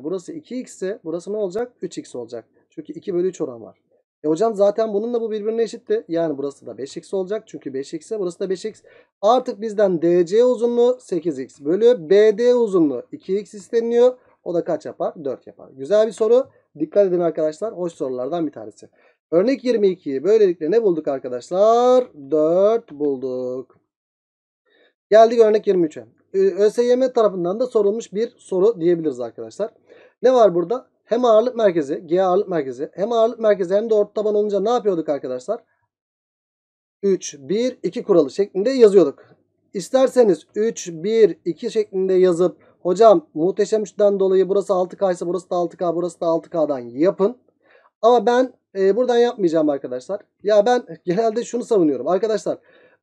burası 2x ise burası ne olacak? 3x olacak. Çünkü 2 bölü 3 oran var. E hocam zaten bununla bu birbirine eşitti. Yani burası da 5x olacak. Çünkü 5x ise burası da 5x. Artık bizden DC uzunluğu 8x bölü BD uzunluğu 2x isteniyor. O da kaç yapar? 4 yapar. Güzel bir soru. Dikkat edin arkadaşlar. Hoş sorulardan bir tanesi. Örnek 22. Böylelikle ne bulduk arkadaşlar? 4 bulduk. Geldik örnek 23'e. Ee, ÖSYM tarafından da sorulmuş bir soru diyebiliriz arkadaşlar. Ne var burada? Hem ağırlık merkezi, G ağırlık merkezi. Hem ağırlık merkezi hem de orta taban olunca ne yapıyorduk arkadaşlar? 3, 1, 2 kuralı şeklinde yazıyorduk. İsterseniz 3, 1, 2 şeklinde yazıp hocam muhteşem üçten dolayı burası 6K ise burası da 6K, burası da 6K'dan yapın. Ama ben e, buradan yapmayacağım arkadaşlar. Ya ben genelde şunu savunuyorum arkadaşlar.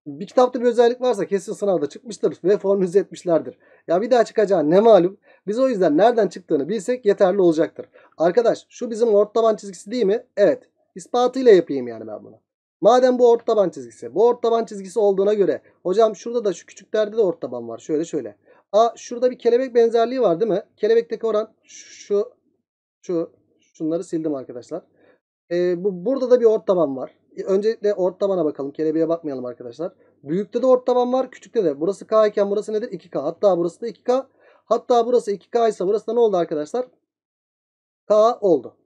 Bir kitapta bir özellik varsa kesin sınavda çıkmıştır ve formülize etmişlerdir. Ya bir daha çıkacağı ne malum. Biz o yüzden nereden çıktığını bilsek yeterli olacaktır. Arkadaş şu bizim orta taban çizgisi değil mi? Evet. İspatıyla yapayım yani ben bunu. Madem bu orta taban çizgisi. Bu orta taban çizgisi olduğuna göre. Hocam şurada da şu küçüklerde de orta taban var. Şöyle şöyle. Aa şurada bir kelebek benzerliği var değil mi? Kelebekteki oran şu şu şunları sildim arkadaşlar. E, bu, burada da bir ort taban var. E, Öncelikle ort tabana bakalım. Kelebeğe bakmayalım arkadaşlar. Büyükte de ort taban var. Küçükte de. Burası K iken burası nedir? 2K. Hatta burası da 2K. Hatta burası 2K ise burası da ne oldu arkadaşlar? K oldu.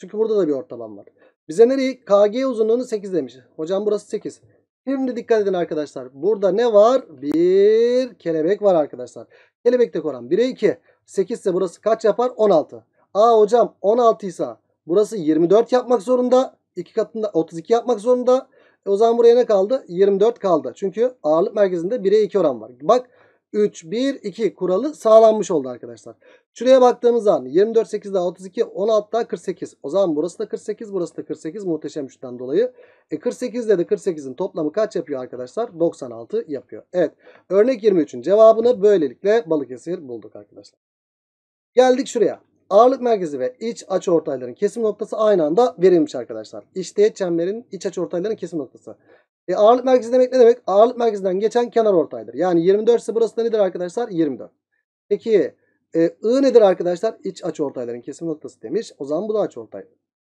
Çünkü burada da bir ort taban var. Bize nereyi? KG uzunluğunu 8 demiş. Hocam burası 8. Şimdi dikkat edin arkadaşlar. Burada ne var? Bir kelebek var arkadaşlar. Kelebekte oran 1'e 2. 8 ise burası kaç yapar? 16. Aa hocam 16 ise Burası 24 yapmak zorunda. iki katında 32 yapmak zorunda. E o zaman buraya ne kaldı? 24 kaldı. Çünkü ağırlık merkezinde 1'e 2 oran var. Bak 3, 1, 2 kuralı sağlanmış oldu arkadaşlar. Şuraya baktığımız zaman 24, 8 daha 32, 16 daha 48. O zaman burası da 48, burası da 48 muhteşem üçten dolayı. E 48 dedi, 48'in toplamı kaç yapıyor arkadaşlar? 96 yapıyor. Evet örnek 23'ün cevabını böylelikle Balıkesir bulduk arkadaşlar. Geldik şuraya. Ağırlık merkezi ve iç açı ortayların kesim noktası aynı anda verilmiş arkadaşlar. İşte çemberin iç açı ortayların kesim noktası. E ağırlık merkezi demek ne demek? Ağırlık merkezinden geçen kenar ortaydır. Yani 24 ise burası da nedir arkadaşlar? 24. Peki e, I nedir arkadaşlar? İç açı ortayların kesim noktası demiş. O zaman bu da açı ortay.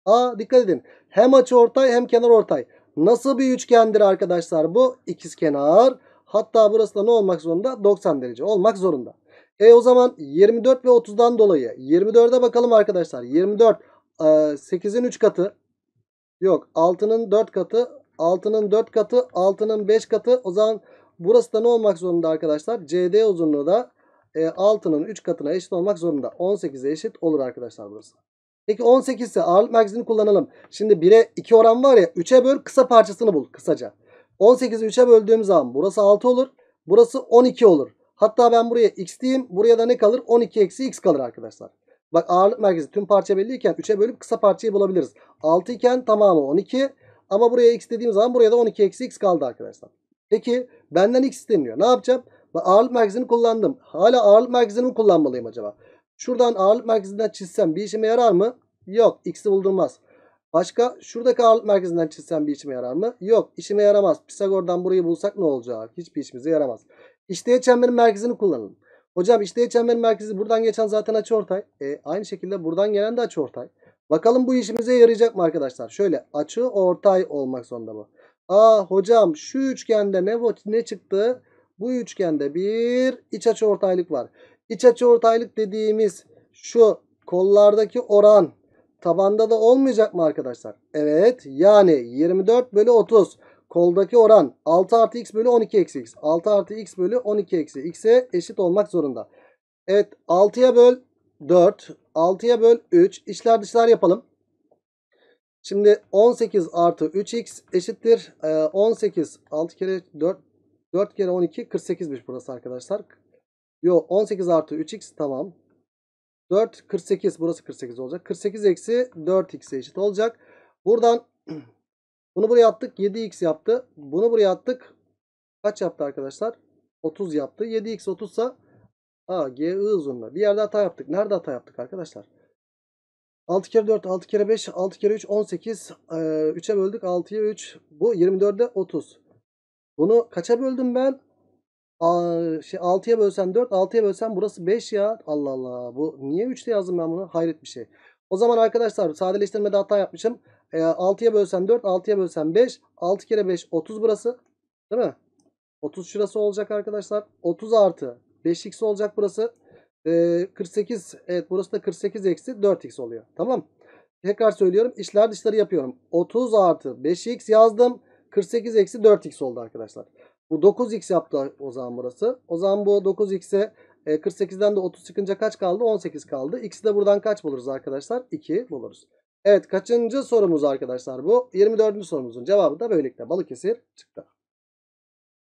A dikkat edin. Hem açı ortay hem kenar ortay. Nasıl bir üçgendir arkadaşlar bu? İkiz kenar. Hatta burası da ne olmak zorunda? 90 derece olmak zorunda. E o zaman 24 ve 30'dan dolayı 24'e bakalım arkadaşlar. 24 8'in 3 katı. Yok 6'nın 4 katı. 6'nın 4 katı. 6'nın 5 katı. O zaman burası da ne olmak zorunda arkadaşlar? CD uzunluğu da 6'nın e, 3 katına eşit olmak zorunda. 18'e eşit olur arkadaşlar burası. Peki 18 ise ağırlık merkezini kullanalım. Şimdi 1'e 2 oran var ya 3'e böl kısa parçasını bul kısaca. 18'i 3'e böldüğüm zaman burası 6 olur. Burası 12 olur. Hatta ben buraya x diyeyim. Buraya da ne kalır? 12 eksi x kalır arkadaşlar. Bak ağırlık merkezi tüm parça belliyken 3'e bölüp kısa parçayı bulabiliriz. 6 iken tamamı 12. Ama buraya x dediğim zaman buraya da 12 eksi x kaldı arkadaşlar. Peki benden x isteniyor. Ne yapacağım? Bak ağırlık merkezini kullandım. Hala ağırlık merkezini mi kullanmalıyım acaba? Şuradan ağırlık merkezinden çizsem bir işime yarar mı? Yok. X'i buldurmaz. Başka şuradaki ağırlık merkezinden çizsem bir işime yarar mı? Yok işime yaramaz. Pisagor'dan burayı bulsak ne olacak? Hiçbir işimize yaramaz. İşte çemberin merkezini kullanalım. Hocam işte çemberin merkezi buradan geçen zaten açıortay. E, aynı şekilde buradan gelen de açıortay. Bakalım bu işimize yarayacak mı arkadaşlar? Şöyle açı ortay olmak zorunda bu. Aa hocam şu üçgende ne ne çıktı? Bu üçgende bir iç açı ortaylık var. İç açı ortaylık dediğimiz şu kollardaki oran tabanda da olmayacak mı arkadaşlar? Evet yani 24 bölü 30. Koldaki oran 6 artı x bölü 12 eksi x. 6 artı x bölü 12 eksi x'e eşit olmak zorunda. Evet 6'ya böl 4. 6'ya böl 3. İçler dışlar yapalım. Şimdi 18 artı 3x eşittir. 18 ee, 6 kere 4 4 kere 12 48'miş burası arkadaşlar. Yo 18 artı 3x tamam. 4 48 burası 48 olacak. 48 eksi 4x'e eşit olacak. Buradan bunu buraya attık 7x yaptı. Bunu buraya attık. Kaç yaptı arkadaşlar? 30 yaptı. 7x 30 ise A, G, I uzunluğu. Bir yerde hata yaptık. Nerede hata yaptık arkadaşlar? 6 kere 4, 6 kere 5, 6 kere 3, 18. 3'e böldük. 6'ya 3. Bu 24'de 30. Bunu kaça böldüm ben? şey 6'ya bölsen 4, 6'ya bölsen burası 5 ya. Allah Allah. Bu niye 3'te yazdım ben bunu? Hayret bir şey. O zaman arkadaşlar sadeleştirmede hata yapmışım. E, ee, 6'ya bölsem 4, 6'ya bölsem 5. 6 kere 5 30 burası. Değil mi? 30 şurası olacak arkadaşlar. 30 artı 5x olacak burası. E, ee, 48 evet burası da 48 eksi 4x oluyor. Tamam. Tekrar söylüyorum işler dışları yapıyorum. 30 artı 5x yazdım. 48 eksi 4x oldu arkadaşlar. Bu 9x yaptı o zaman burası. O zaman bu 9x'e e, 48'den de 30 çıkınca kaç kaldı? 18 kaldı. X'i de buradan kaç buluruz arkadaşlar? 2 buluruz. Evet kaçıncı sorumuz arkadaşlar bu? 24. sorumuzun cevabı da böylelikle Balıkesir çıktı.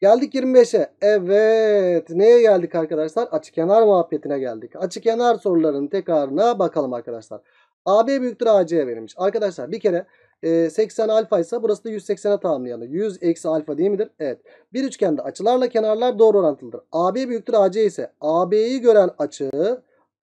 Geldik 25'e. Evet neye geldik arkadaşlar? Açık kenar muhabbetine geldik. Açık kenar sorularının tekrarına bakalım arkadaşlar. AB büyüktür AC'ye verilmiş. Arkadaşlar bir kere 80 ee, alfa ise burası da 180'e tamamlayanı. 100 eksi alfa değil midir? Evet. Bir üçgende açılarla kenarlar doğru orantılıdır. AB büyüktür AC ise AB'yi gören açı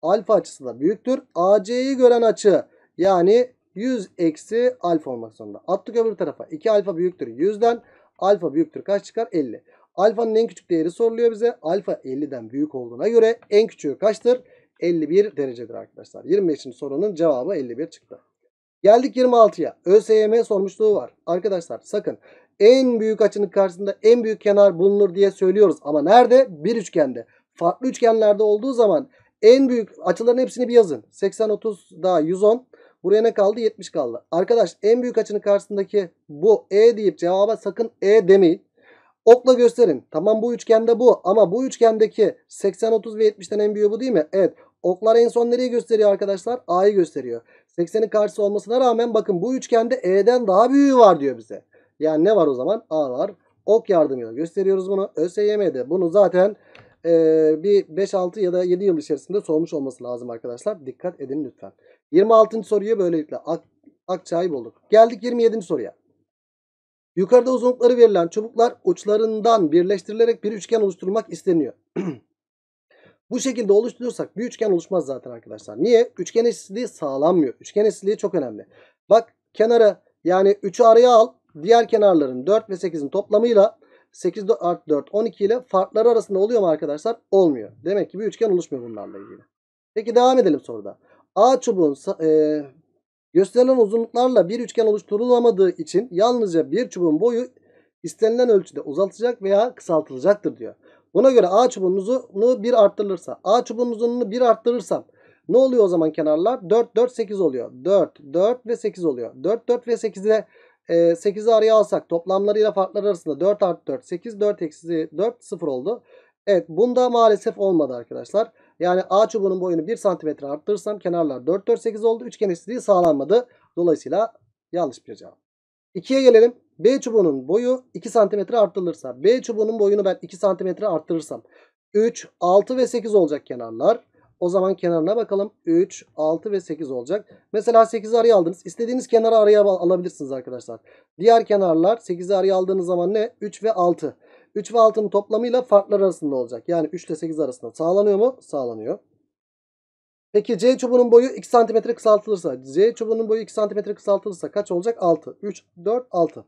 alfa açısı da büyüktür. AC'yi gören açı yani 100 eksi alfa olmak zorunda. Attık öbür tarafa. 2 alfa büyüktür 100'den. Alfa büyüktür kaç çıkar? 50. Alfanın en küçük değeri soruluyor bize. Alfa 50'den büyük olduğuna göre en küçüğü kaçtır? 51 derecedir arkadaşlar. 25. sorunun cevabı 51 çıktı. Geldik 26'ya. ÖSYM sormuşluğu var. Arkadaşlar sakın en büyük açının karşısında en büyük kenar bulunur diye söylüyoruz. Ama nerede? Bir üçgende. Farklı üçgenlerde olduğu zaman en büyük açıların hepsini bir yazın. 80, 30 daha 110. Buraya ne kaldı? 70 kaldı. Arkadaş en büyük açının karşısındaki bu E deyip cevaba sakın E demeyin. Okla gösterin. Tamam bu üçgende bu ama bu üçgendeki 80, 30 ve 70'ten en büyüğü bu değil mi? Evet. Oklar en son nereyi gösteriyor arkadaşlar? A'yı gösteriyor. 80'in karşısı olmasına rağmen bakın bu üçgende E'den daha büyüğü var diyor bize. Yani ne var o zaman? A var. Ok yardımıyla gösteriyoruz bunu. ÖSYM'de bunu zaten e, bir 5-6 ya da 7 yıl içerisinde solmuş olması lazım arkadaşlar. Dikkat edin lütfen. 26. soruyu böylelikle ak, akçayı bulduk. Geldik 27. soruya. Yukarıda uzunlukları verilen çubuklar uçlarından birleştirilerek bir üçgen oluşturmak isteniyor. Bu şekilde oluşturursak bir üçgen oluşmaz zaten arkadaşlar. Niye? Üçgen eşitliği sağlanmıyor. Üçgen eşitliği çok önemli. Bak kenara yani 3'ü araya al. Diğer kenarların 4 ve 8'in toplamıyla 8 artı 4 12 ile farkları arasında oluyor mu arkadaşlar? Olmuyor. Demek ki bir üçgen oluşmuyor bunlarla ilgili. Peki devam edelim soruda. A çubuğun e, gösterilen uzunluklarla bir üçgen oluşturulamadığı için yalnızca bir çubuğun boyu istenilen ölçüde uzatılacak veya kısaltılacaktır diyor. Buna göre A çubuğunun uzunluğu 1 arttırılırsa. A çubuğunun uzunluğunu 1 arttırırsam ne oluyor o zaman kenarlar? 4, 4, 8 oluyor. 4, 4 ve 8 oluyor. 4, 4 ve 8'de de 8'i e, araya alsak toplamlarıyla farklar arasında 4 artı 4, 8, 4 eksi 4, 0 oldu. Evet bunda maalesef olmadı arkadaşlar. Yani A çubuğunun boyunu 1 cm arttırırsam kenarlar 4, 4, 8 oldu. Üçgen eşitliği sağlanmadı. Dolayısıyla yanlış bir cevap. 2'ye gelelim. B çubuğunun boyu 2 cm arttırılırsa. B çubuğunun boyunu ben 2 cm arttırırsam. 3, 6 ve 8 olacak kenarlar. O zaman kenarına bakalım. 3, 6 ve 8 olacak. Mesela 8'i araya aldınız. İstediğiniz kenarı araya alabilirsiniz arkadaşlar. Diğer kenarlar 8'i araya aldığınız zaman ne? 3 ve 6. 3 ve 6'nın toplamıyla farklar arasında olacak. Yani 3 ile 8 arasında sağlanıyor mu? Sağlanıyor. Peki C çubuğunun boyu 2 cm kısaltılırsa, C çubuğunun boyu 2 cm kısaltılırsa kaç olacak? 6. 3, 4, 6.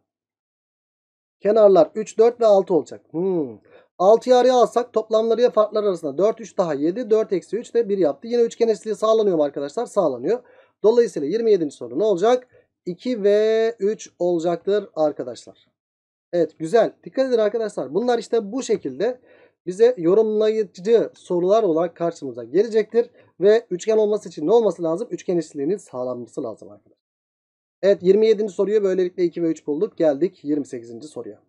Kenarlar 3, 4 ve 6 olacak. Hmm. 6 yarıya alsak toplamları farklar arasında 4, 3 daha 7, 4 eksi 3 de 1 yaptı. Yine üçgen eşitliği sağlanıyor mu arkadaşlar? Sağlanıyor. Dolayısıyla 27. soru ne olacak? 2 ve 3 olacaktır arkadaşlar. Evet güzel. Dikkat edin arkadaşlar. Bunlar işte bu şekilde bize yorumlayıcı sorular olarak karşımıza gelecektir. Ve üçgen olması için ne olması lazım? Üçgen eşitliğinin sağlanması lazım arkadaşlar. Evet 27. soruyu böylelikle 2 ve 3 bulduk. Geldik 28. soruya.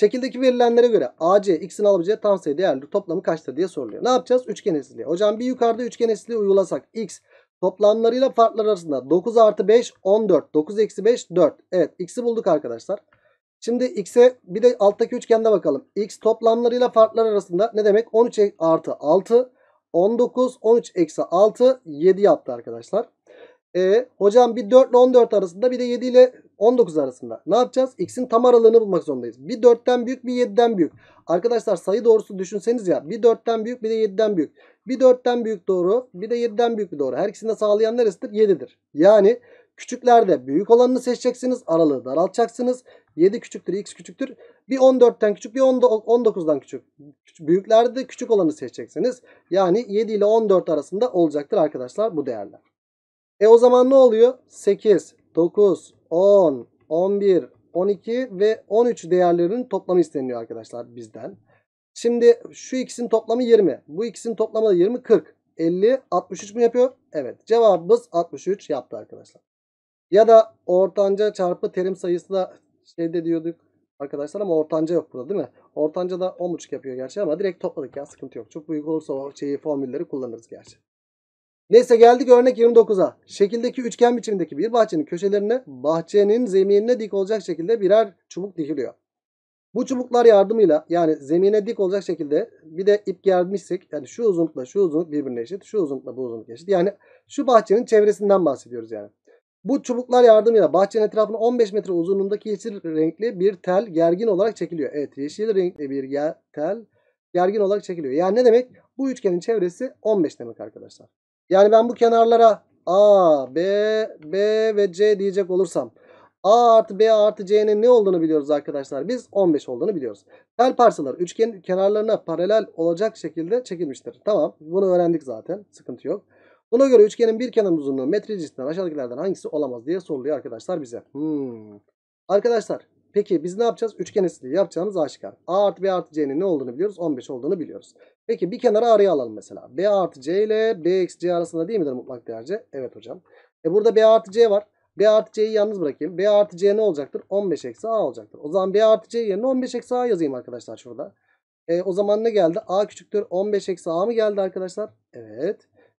Şekildeki verilenlere göre AC, X'in alabileceği tam sayı değerli toplamı kaçtır diye soruluyor. Ne yapacağız? Üçgen eşitliği. Hocam bir yukarıda üçgen eşitliği uygulasak X toplamlarıyla farklar arasında 9 artı 5 14, 9 eksi 5 4. Evet X'i bulduk arkadaşlar. Şimdi x'e bir de alttaki üçgende bakalım. x toplamlarıyla farklar arasında ne demek? 13 artı 6, 19, 13 eksi 6, 7 yaptı arkadaşlar. E, hocam bir 4 ile 14 arasında bir de 7 ile 19 arasında. Ne yapacağız? X'in tam aralığını bulmak zorundayız. Bir 4'ten büyük bir 7'den büyük. Arkadaşlar sayı doğrusu düşünseniz ya. Bir 4'ten büyük bir de 7'den büyük. Bir 4'ten büyük doğru bir de 7'den büyük bir doğru. Her ikisini de sağlayan neresidir? 7'dir. Yani küçüklerde büyük olanını seçeceksiniz. Aralığı daraltacaksınız. 7 küçüktür x küçüktür. Bir 14'ten küçük bir 19'dan küçük. Büyüklerde küçük olanı seçeceksiniz. Yani 7 ile 14 arasında olacaktır arkadaşlar bu değerler. E o zaman ne oluyor? 8, 9, 10, 11, 12 ve 13 değerlerinin toplamı isteniyor arkadaşlar bizden. Şimdi şu ikisinin toplamı 20. Bu ikisinin toplamı da 20, 40. 50, 63 mu yapıyor? Evet. Cevabımız 63 yaptı arkadaşlar. Ya da ortanca çarpı terim sayısı da elde şey diyorduk arkadaşlar ama ortanca yok burada değil mi? Ortanca da 10.5 yapıyor gerçi ama direkt topladık ya sıkıntı yok. Çok büyük olursa o şeyi, formülleri kullanırız gerçi. Neyse geldik örnek 29'a. Şekildeki üçgen biçimindeki bir bahçenin köşelerine bahçenin zeminine dik olacak şekilde birer çubuk dikiliyor. Bu çubuklar yardımıyla yani zemine dik olacak şekilde bir de ip germişsek yani şu uzunlukla şu uzunluk birbirine eşit, şu uzunlukla bu uzunluk eşit. Yani şu bahçenin çevresinden bahsediyoruz yani. Bu çubuklar yardımıyla bahçenin etrafına 15 metre uzunluğundaki yeşil renkli bir tel gergin olarak çekiliyor. Evet yeşil renkli bir yer, tel gergin olarak çekiliyor. Yani ne demek? Bu üçgenin çevresi 15 demek arkadaşlar. Yani ben bu kenarlara A, B, B ve C diyecek olursam A artı B artı C'nin ne olduğunu biliyoruz arkadaşlar. Biz 15 olduğunu biliyoruz. Tel parçalar üçgenin kenarlarına paralel olacak şekilde çekilmiştir. Tamam bunu öğrendik zaten. Sıkıntı yok. Buna göre üçgenin bir kenar uzunluğu metre cinsinden aşağıdakilerden hangisi olamaz diye soruluyor arkadaşlar bize. Hmm. Arkadaşlar peki biz ne yapacağız? Üçgen esniliği yapacağımız aşikar. A artı B artı C'nin ne olduğunu biliyoruz. 15 olduğunu biliyoruz. Peki bir kenarı araya alalım mesela. B artı C ile B eksi C arasında değil midir mutlak değerce? Evet hocam. E burada B artı C var. B artı C'yi yalnız bırakayım. B artı C ne olacaktır? 15 eksi A olacaktır. O zaman B artı C yerine 15 eksi A yazayım arkadaşlar şurada. E, o zaman ne geldi? A küçüktür. 15 eksi A mı geldi arkadaşlar? Evet.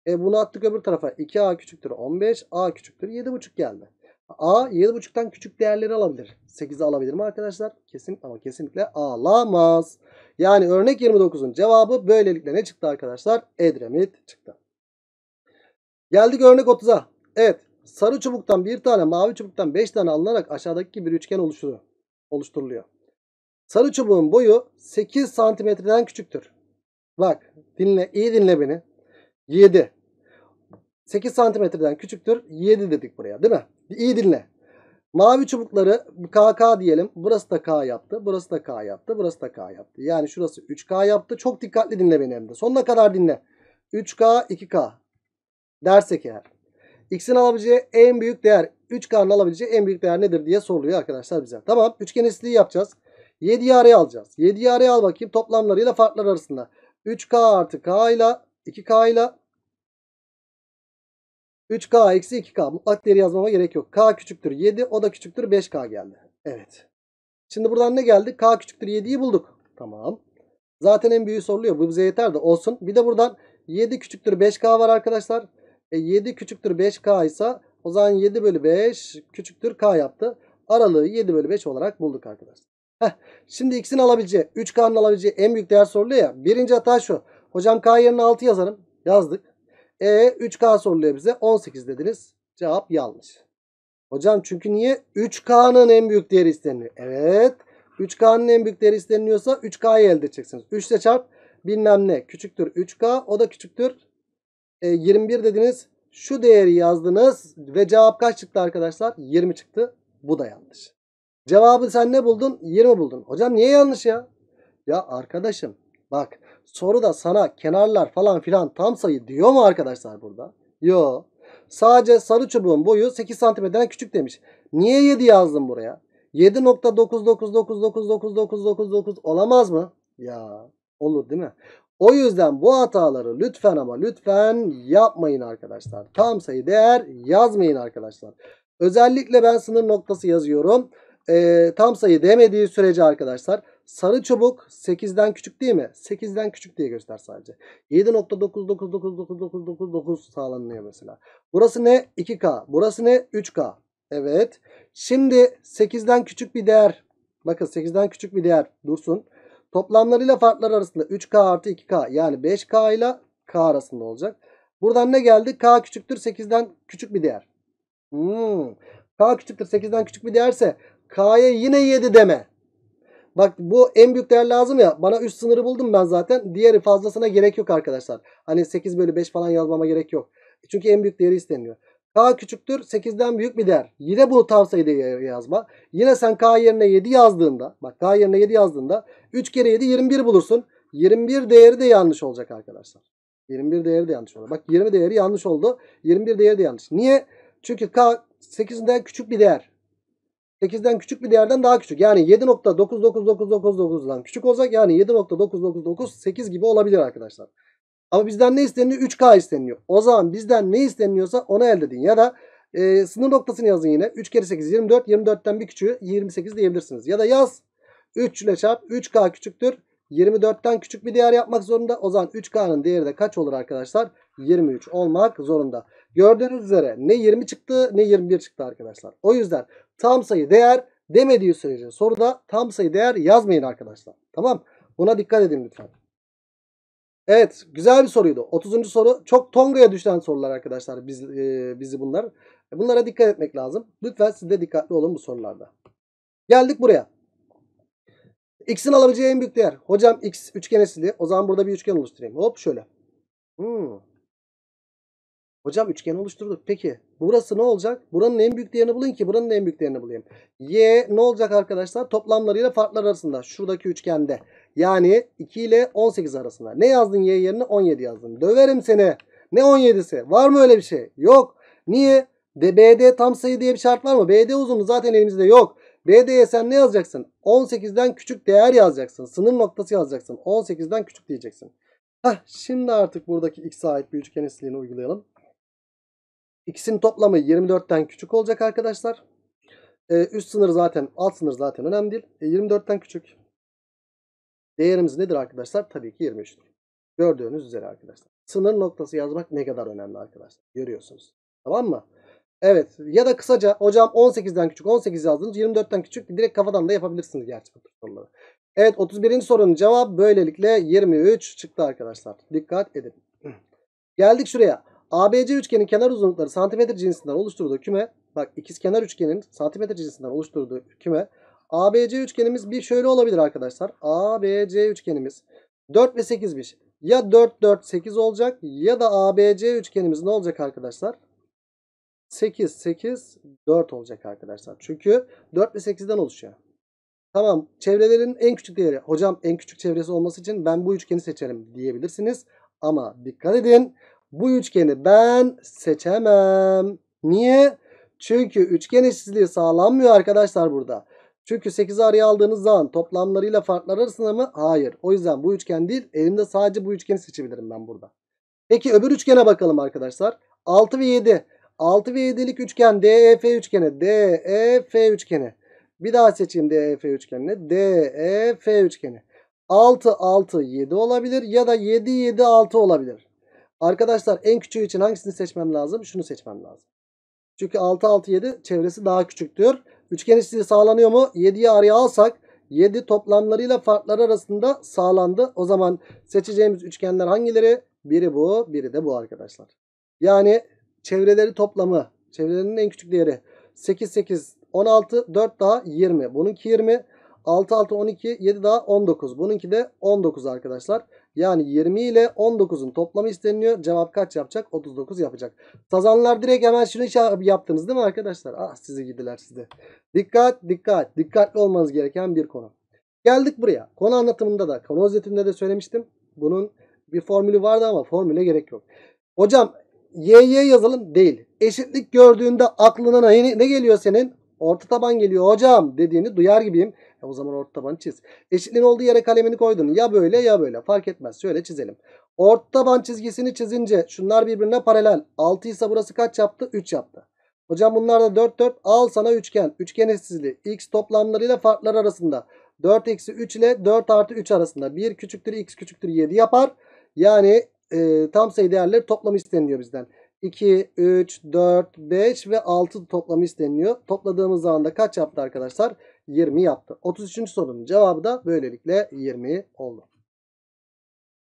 E bunu attık öbür tarafa. 2a küçüktür 15. a küçüktür 7,5 geldi. a 7,5'tan küçük değerleri alabilir. 8'i alabilir mi arkadaşlar? Kesin ama kesinlikle alamaz. Yani örnek 29'un cevabı böylelikle ne çıktı arkadaşlar? Edremit çıktı. Geldik örnek 30'a. Evet. Sarı çubuktan bir tane, mavi çubuktan 5 tane alınarak aşağıdaki gibi bir üçgen oluşturur, oluşturuluyor. Sarı çubuğun boyu 8 santimetreden küçüktür. Bak dinle iyi dinle beni. 7. 8 santimetreden küçüktür. 7 dedik buraya değil mi? İyi dinle. Mavi çubukları KK diyelim. Burası da K yaptı. Burası da K yaptı. Burası da K yaptı. Yani şurası 3K yaptı. Çok dikkatli dinle beni hem de. Sonuna kadar dinle. 3K 2K. Dersek eğer. X'in alabileceği en büyük değer. 3K'nın alabileceği en büyük değer nedir diye soruluyor arkadaşlar bize. Tamam. Üçgen istiliği yapacağız. 7'yi araya alacağız. 7'yi araya al bakayım. Toplamlarıyla farklar arasında. 3K artı K ile 2K ile 3K eksi 2K. Mutlak değeri yazmama gerek yok. K küçüktür 7. O da küçüktür 5K geldi. Evet. Şimdi buradan ne geldi? K küçüktür 7'yi bulduk. Tamam. Zaten en büyüğü soruluyor. Bu bize yeter de olsun. Bir de buradan 7 küçüktür 5K var arkadaşlar. E 7 küçüktür 5K ise o zaman 7 bölü 5 küçüktür K yaptı. Aralığı 7 bölü 5 olarak bulduk arkadaşlar. Heh, şimdi ikisini alabileceği, 3K'nın alabileceği en büyük değer soruluyor ya. Birinci hata şu. Hocam K yerine 6 yazarım. Yazdık. E 3K soruluyor bize. 18 dediniz. Cevap yanlış. Hocam çünkü niye? 3K'nın en büyük değeri isteniyor? Evet. 3K'nın en büyük değeri isteniyorsa 3K'yı elde edeceksiniz. 3 ile çarp bilmem ne. Küçüktür 3K. O da küçüktür. E, 21 dediniz. Şu değeri yazdınız. Ve cevap kaç çıktı arkadaşlar? 20 çıktı. Bu da yanlış. Cevabı sen ne buldun? 20 buldun. Hocam niye yanlış ya? Ya arkadaşım bak Soru da sana kenarlar falan filan tam sayı diyor mu arkadaşlar burada? Yo. Sadece sarı çubuğun boyu 8 santimetreden küçük demiş. Niye 7 yazdım buraya? 7.99999999 olamaz mı? Ya olur değil mi? O yüzden bu hataları lütfen ama lütfen yapmayın arkadaşlar. Tam sayı değer yazmayın arkadaşlar. Özellikle ben sınır noktası yazıyorum. Ee, tam sayı demediği sürece arkadaşlar Sarı çubuk 8'den küçük değil mi? 8'den küçük diye göster sadece. 7.999999 sağlanıyor mesela. Burası ne? 2K. Burası ne? 3K. Evet. Şimdi 8'den küçük bir değer. Bakın 8'den küçük bir değer dursun. Toplamlarıyla farklar arasında 3K artı 2K yani 5K ile K arasında olacak. Buradan ne geldi? K küçüktür 8'den küçük bir değer. Hmm. K küçüktür 8'den küçük bir değerse K'ya yine 7 deme. Bak bu en büyük değer lazım ya. Bana üst sınırı buldum ben zaten. Diğeri fazlasına gerek yok arkadaşlar. Hani 8 bölü 5 falan yazmama gerek yok. Çünkü en büyük değeri isteniyor. K küçüktür 8'den büyük bir değer. Yine bunu tam sayıda yazma. Yine sen K yerine 7 yazdığında bak K yerine 7 yazdığında 3 kere 7 21 bulursun. 21 değeri de yanlış olacak arkadaşlar. 21 değeri de yanlış oldu. Bak 20 değeri yanlış oldu. 21 değeri de yanlış. Niye? Çünkü K 8'den küçük bir değer. 8'den küçük bir değerden daha küçük. Yani 7.99999'dan küçük olacak. Yani 7.9998 gibi olabilir arkadaşlar. Ama bizden ne isteniyor? 3K isteniyor. O zaman bizden ne isteniyorsa onu elde edin. Ya da e, sınır noktasını yazın yine. 3 kere 8 24. 24'ten bir küçüğü 28 diyebilirsiniz. Ya da yaz 3 ile çarp 3K küçüktür. 24'ten küçük bir değer yapmak zorunda. O zaman 3K'nın değeri de kaç olur arkadaşlar? 23 olmak zorunda. Gördüğünüz üzere ne 20 çıktı ne 21 çıktı arkadaşlar. O yüzden tam sayı değer demediği sürece soruda tam sayı değer yazmayın arkadaşlar. Tamam Buna dikkat edin lütfen. Evet güzel bir soruydu. 30. soru çok tongaya düşen sorular arkadaşlar biz, e, bizi bunlar. Bunlara dikkat etmek lazım. Lütfen siz de dikkatli olun bu sorularda. Geldik buraya. X'in alabileceği en büyük değer. Hocam X üçgen esili. O zaman burada bir üçgen oluşturayım. Hop şöyle. Hmm. Hocam üçgen oluşturduk. Peki burası ne olacak? Buranın en büyük değerini bulayım ki buranın en büyük değerini bulayım. Y ne olacak arkadaşlar? Toplamlarıyla farklar arasında. Şuradaki üçgende. Yani 2 ile 18 arasında. Ne yazdın Y yerine? 17 yazdın. Döverim seni. Ne 17'si? Var mı öyle bir şey? Yok. Niye? De BD tam sayı diye bir şart var mı? BD uzunluğu zaten elimizde yok. BD'ye sen ne yazacaksın? 18'den küçük değer yazacaksın. Sınır noktası yazacaksın. 18'den küçük diyeceksin. Heh, şimdi artık buradaki x'e ait bir üçgen eşitliğini uygulayalım. İkisinin toplamı 24'ten küçük olacak arkadaşlar. E, üst sınır zaten alt sınır zaten önemli değil. E, 24'ten küçük. Değerimiz nedir arkadaşlar? Tabii ki 23'tür. Gördüğünüz üzere arkadaşlar. Sınır noktası yazmak ne kadar önemli arkadaşlar. Görüyorsunuz. Tamam mı? Evet. Ya da kısaca hocam 18'den küçük 18 yazdınız. 24'ten küçük. Direkt kafadan da yapabilirsiniz gerçi bu soruları. Evet 31. sorunun cevabı böylelikle 23 çıktı arkadaşlar. Dikkat edin. Geldik şuraya. ABC üçgenin kenar uzunlukları santimetre cinsinden oluşturduğu küme bak ikiz kenar üçgenin santimetre cinsinden oluşturduğu küme ABC üçgenimiz bir şöyle olabilir arkadaşlar. ABC üçgenimiz 4 ve 8'miş. Ya 4 4 8 olacak ya da ABC üçgenimiz ne olacak arkadaşlar? 8 8 4 olacak arkadaşlar. Çünkü 4 ve 8'den oluşuyor. Tamam çevrelerin en küçük değeri. Hocam en küçük çevresi olması için ben bu üçgeni seçerim diyebilirsiniz. Ama dikkat edin bu üçgeni ben seçemem. Niye? Çünkü üçgen eşitliği sağlanmıyor arkadaşlar burada. Çünkü 8'i araya aldığınız zaman toplamlarıyla farklar arasında mı? Hayır. O yüzden bu üçgen değil. Elimde sadece bu üçgeni seçebilirim ben burada. Peki öbür üçgene bakalım arkadaşlar. 6 ve 7. 6 ve 7'lik üçgen DEF üçgeni. DEF üçgeni. Bir daha seçeyim DEF üçgenini. DEF üçgeni. 6 6 7 olabilir ya da 7 7 6 olabilir. Arkadaşlar en küçüğü için hangisini seçmem lazım? Şunu seçmem lazım. Çünkü 6, 6, 7 çevresi daha küçüktür. Üçgen içliği sağlanıyor mu? 7'yi araya alsak 7 toplamlarıyla farklar arasında sağlandı. O zaman seçeceğimiz üçgenler hangileri? Biri bu, biri de bu arkadaşlar. Yani çevreleri toplamı, çevrelerinin en küçük değeri 8, 8, 16, 4 daha 20. Bununki 20, 6, 6, 12, 7 daha 19. Bununki de 19 arkadaşlar. Yani 20 ile 19'un toplamı isteniliyor. Cevap kaç yapacak? 39 yapacak. Sazanlar direkt hemen şunu yaptınız değil mi arkadaşlar? Ah sizi gidiler size. Dikkat dikkat. Dikkatli olmanız gereken bir konu. Geldik buraya. Konu anlatımında da konu özetinde de söylemiştim. Bunun bir formülü vardı ama formüle gerek yok. Hocam YY yazalım değil. Eşitlik gördüğünde aklına ne geliyor senin? Orta taban geliyor hocam dediğini duyar gibiyim. E o zaman orta tabanı çiz. Eşitliğin olduğu yere kalemini koydun. Ya böyle ya böyle. Fark etmez. Şöyle çizelim. Orta taban çizgisini çizince şunlar birbirine paralel. 6 ise burası kaç yaptı? 3 yaptı. Hocam bunlar da 4 4. Al sana üçgen. Üçgen eşsizliği. X toplamlarıyla farklar arasında. 4 eksi 3 ile 4 artı 3 arasında. 1 küçüktür x küçüktür 7 yapar. Yani e, tam sayı değerleri toplamı isteniyor bizden. 2, 3, 4, 5 ve 6 toplamı isteniyor. Topladığımız zaman da kaç yaptı arkadaşlar? 20 yaptı. 33. sorunun cevabı da böylelikle 20 oldu.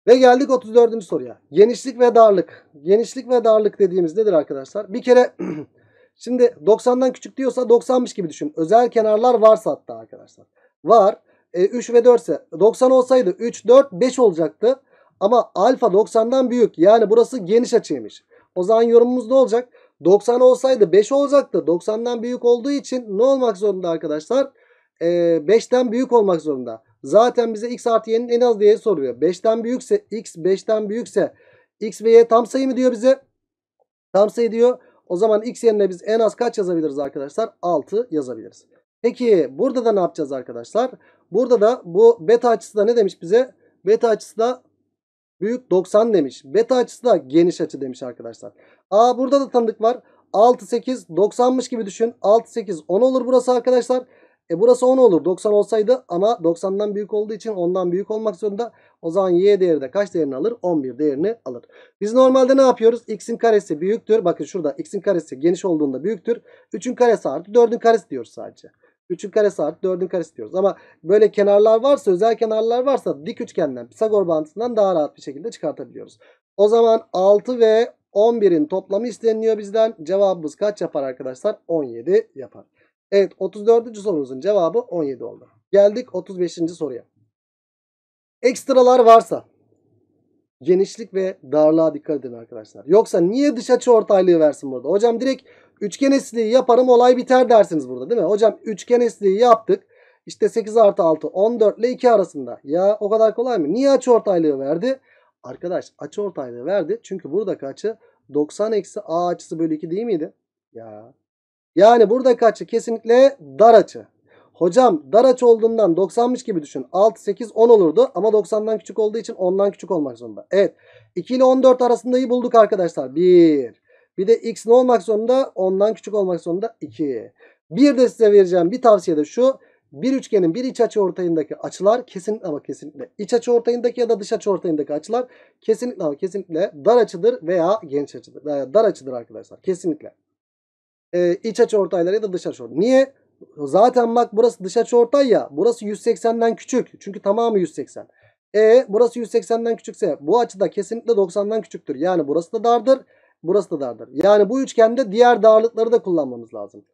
Ve geldik 34. soruya. Genişlik ve darlık. Genişlik ve darlık dediğimiz nedir arkadaşlar? Bir kere şimdi 90'dan küçük diyorsa 90'mış gibi düşün. Özel kenarlar varsa hatta arkadaşlar. Var. E, 3 ve 4 ise 90 olsaydı 3, 4, 5 olacaktı. Ama alfa 90'dan büyük. Yani burası geniş açıymış. O zaman yorumumuz ne olacak? 90 olsaydı 5 olacaktı. 90'dan büyük olduğu için ne olmak zorunda arkadaşlar? e, 5'ten büyük olmak zorunda. Zaten bize x artı y'nin en az değeri soruyor. 5'ten büyükse x 5'ten büyükse x ve y tam sayı mı diyor bize? Tam sayı diyor. O zaman x yerine biz en az kaç yazabiliriz arkadaşlar? 6 yazabiliriz. Peki burada da ne yapacağız arkadaşlar? Burada da bu beta açısı da ne demiş bize? Beta açısı da büyük 90 demiş. Beta açısı da geniş açı demiş arkadaşlar. Aa burada da tanıdık var. 6, 8, 90'mış gibi düşün. 6, 8, 10 olur burası arkadaşlar. E burası 10 olur. 90 olsaydı ama 90'dan büyük olduğu için 10'dan büyük olmak zorunda. O zaman y değeri de kaç değerini alır? 11 değerini alır. Biz normalde ne yapıyoruz? x'in karesi büyüktür. Bakın şurada x'in karesi geniş olduğunda büyüktür. 3'ün karesi artı 4'ün karesi diyoruz sadece. 3'ün karesi artı 4'ün karesi diyoruz. Ama böyle kenarlar varsa özel kenarlar varsa dik üçgenden Pisagor bağıntısından daha rahat bir şekilde çıkartabiliyoruz. O zaman 6 ve 11'in toplamı isteniliyor bizden. Cevabımız kaç yapar arkadaşlar? 17 yapar. Evet 34. sorumuzun cevabı 17 oldu. Geldik 35. soruya. Ekstralar varsa genişlik ve darlığa dikkat edin arkadaşlar. Yoksa niye dış açı ortaylığı versin burada? Hocam direkt üçgen esliği yaparım olay biter dersiniz burada değil mi? Hocam üçgen esliği yaptık. İşte 8 artı 6 14 ile 2 arasında. Ya o kadar kolay mı? Niye açı ortaylığı verdi? Arkadaş açı ortaylığı verdi. Çünkü buradaki açı 90 eksi A açısı bölü 2 değil miydi? Ya yani buradaki açı kesinlikle dar açı. Hocam dar açı olduğundan 90'mış gibi düşün. 6, 8, 10 olurdu ama 90'dan küçük olduğu için 10'dan küçük olmak zorunda. Evet 2 ile 14 arasındayı bulduk arkadaşlar. 1. Bir de x ne olmak zorunda? 10'dan küçük olmak zorunda 2. Bir de size vereceğim bir tavsiye de şu. Bir üçgenin bir iç açı ortayındaki açılar kesinlikle ama kesinlikle iç açı ortayındaki ya da dış açı ortayındaki açılar kesinlikle ama kesinlikle dar açıdır veya geniş açıdır. Dar açıdır arkadaşlar kesinlikle e, iç açı ortayları ya da dış açı ortay. Niye? Zaten bak burası dış açı ortay ya. Burası 180'den küçük. Çünkü tamamı 180. E burası 180'den küçükse bu açıda kesinlikle 90'dan küçüktür. Yani burası da dardır. Burası da dardır. Yani bu üçgende diğer darlıkları da kullanmamız lazım.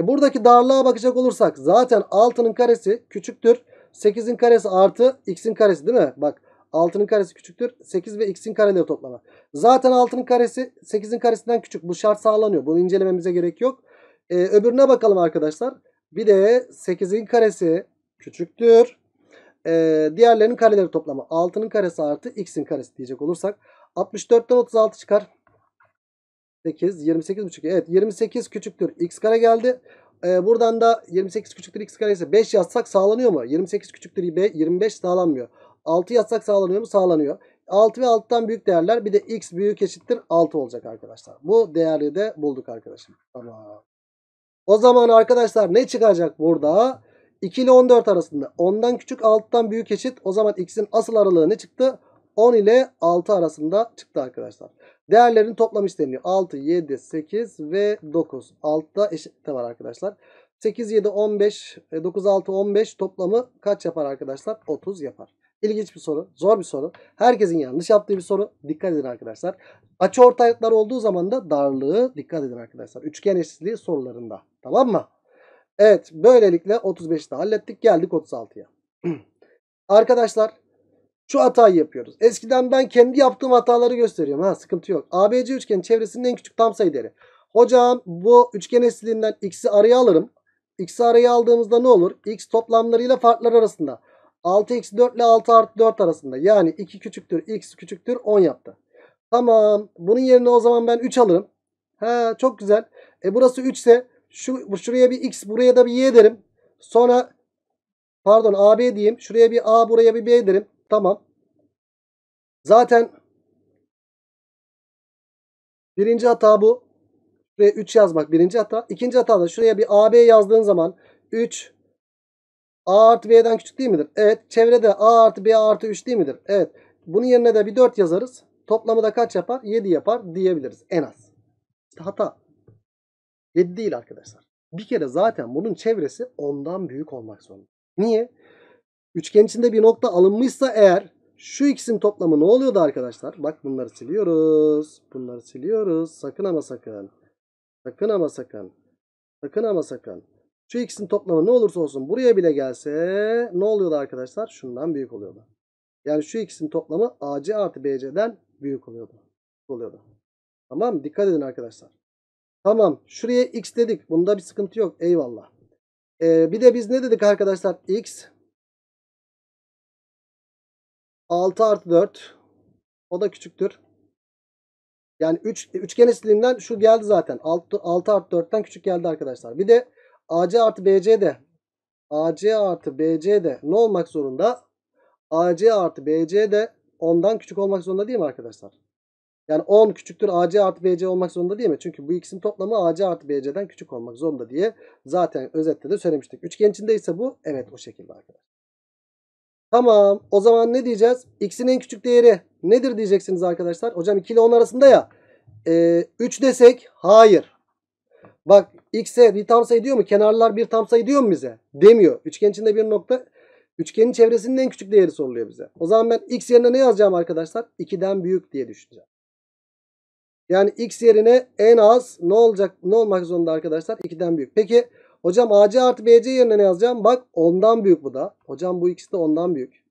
E buradaki darlığa bakacak olursak zaten 6'nın karesi küçüktür. 8'in karesi artı x'in karesi değil mi? Bak 6'nın karesi küçüktür. 8 ve x'in kareleri toplama. Zaten 6'nın karesi 8'in karesinden küçük. Bu şart sağlanıyor. Bunu incelememize gerek yok. Ee, öbürüne bakalım arkadaşlar. Bir de 8'in karesi küçüktür. Ee, diğerlerinin kareleri toplama. 6'nın karesi artı x'in karesi diyecek olursak. 64'ten 36 çıkar. 8, 28 buçuk. Evet 28 küçüktür. X kare geldi. Ee, buradan da 28 küçüktür x kare ise 5 yazsak sağlanıyor mu? 28 küçüktür 25 sağlanmıyor. 6 yazsak sağlanıyor mu? Sağlanıyor. 6 ve 6'dan büyük değerler bir de x büyük eşittir 6 olacak arkadaşlar. Bu değeri de bulduk arkadaşım Tamam. O zaman arkadaşlar ne çıkacak burada? 2 ile 14 arasında. 10'dan küçük 6'dan büyük eşit. O zaman x'in asıl aralığı ne çıktı? 10 ile 6 arasında çıktı arkadaşlar. Değerlerin toplamı isteniyor. 6, 7, 8 ve 9. 6'da eşitte var arkadaşlar. 8, 7, 15, 9, 6, 15 toplamı kaç yapar arkadaşlar? 30 yapar. İlginç bir soru. Zor bir soru. Herkesin yanlış yaptığı bir soru. Dikkat edin arkadaşlar. Açı ortaylıklar olduğu zaman da darlığı dikkat edin arkadaşlar. Üçgen eşitliği sorularında. Tamam mı? Evet. Böylelikle 35'te hallettik. Geldik 36'ya. arkadaşlar şu hatayı yapıyoruz. Eskiden ben kendi yaptığım hataları gösteriyorum. Ha sıkıntı yok. ABC üçgenin çevresinin en küçük tam sayı değeri. Hocam bu üçgen eşitliğinden x'i araya alırım. X'i araya aldığımızda ne olur? X toplamlarıyla farklar arasında. 6 x 4 ile 6 artı 4 arasında. Yani 2 küçüktür x küçüktür 10 yaptı. Tamam. Bunun yerine o zaman ben 3 alırım. He çok güzel. E burası 3 ise şu, şuraya bir x buraya da bir y derim. Sonra pardon AB diyeyim. Şuraya bir A buraya bir B derim. Tamam. Zaten birinci hata bu. Buraya 3 yazmak birinci hata. İkinci hata da şuraya bir AB yazdığın zaman 3 A artı B'den küçük değil midir? Evet. Çevrede A artı B artı 3 değil midir? Evet. Bunun yerine de bir 4 yazarız. Toplamı da kaç yapar? 7 yapar diyebiliriz en az. İşte hata. 7 değil arkadaşlar. Bir kere zaten bunun çevresi 10'dan büyük olmak zorunda. Niye? Üçgen içinde bir nokta alınmışsa eğer şu ikisinin toplamı ne oluyordu arkadaşlar? Bak bunları siliyoruz. Bunları siliyoruz. Sakın ama sakın. Sakın ama sakın. Sakın ama sakın. Şu ikisinin toplamı ne olursa olsun buraya bile gelse ne oluyordu arkadaşlar? Şundan büyük oluyordu. Yani şu ikisinin toplamı AC artı BC'den büyük oluyordu. oluyordu. Tamam Dikkat edin arkadaşlar. Tamam. Şuraya X dedik. Bunda bir sıkıntı yok. Eyvallah. Ee, bir de biz ne dedik arkadaşlar? X 6 artı 4 o da küçüktür. Yani 3 üçgen istediğinden şu geldi zaten. 6, 6 artı 4'ten küçük geldi arkadaşlar. Bir de AC artı BC de AC artı BC de ne olmak zorunda? AC artı BC de 10'dan küçük olmak zorunda değil mi arkadaşlar? Yani 10 küçüktür AC artı BC olmak zorunda değil mi? Çünkü bu ikisinin toplamı AC artı BC'den küçük olmak zorunda diye zaten özette de söylemiştik. Üçgen içindeyse bu evet o şekilde arkadaşlar. Tamam o zaman ne diyeceğiz? X'in en küçük değeri nedir diyeceksiniz arkadaşlar. Hocam 2 ile 10 arasında ya. E, ee, 3 desek hayır. Bak x'e bir tam sayı diyor mu? Kenarlar bir tam sayı diyor mu bize? Demiyor. Üçgen içinde bir nokta. Üçgenin çevresinin en küçük değeri soruluyor bize. O zaman ben x yerine ne yazacağım arkadaşlar? 2'den büyük diye düşüneceğim. Yani x yerine en az ne olacak? Ne olmak zorunda arkadaşlar? 2'den büyük. Peki hocam ac artı bc yerine ne yazacağım? Bak 10'dan büyük bu da. Hocam bu ikisi de 10'dan büyük.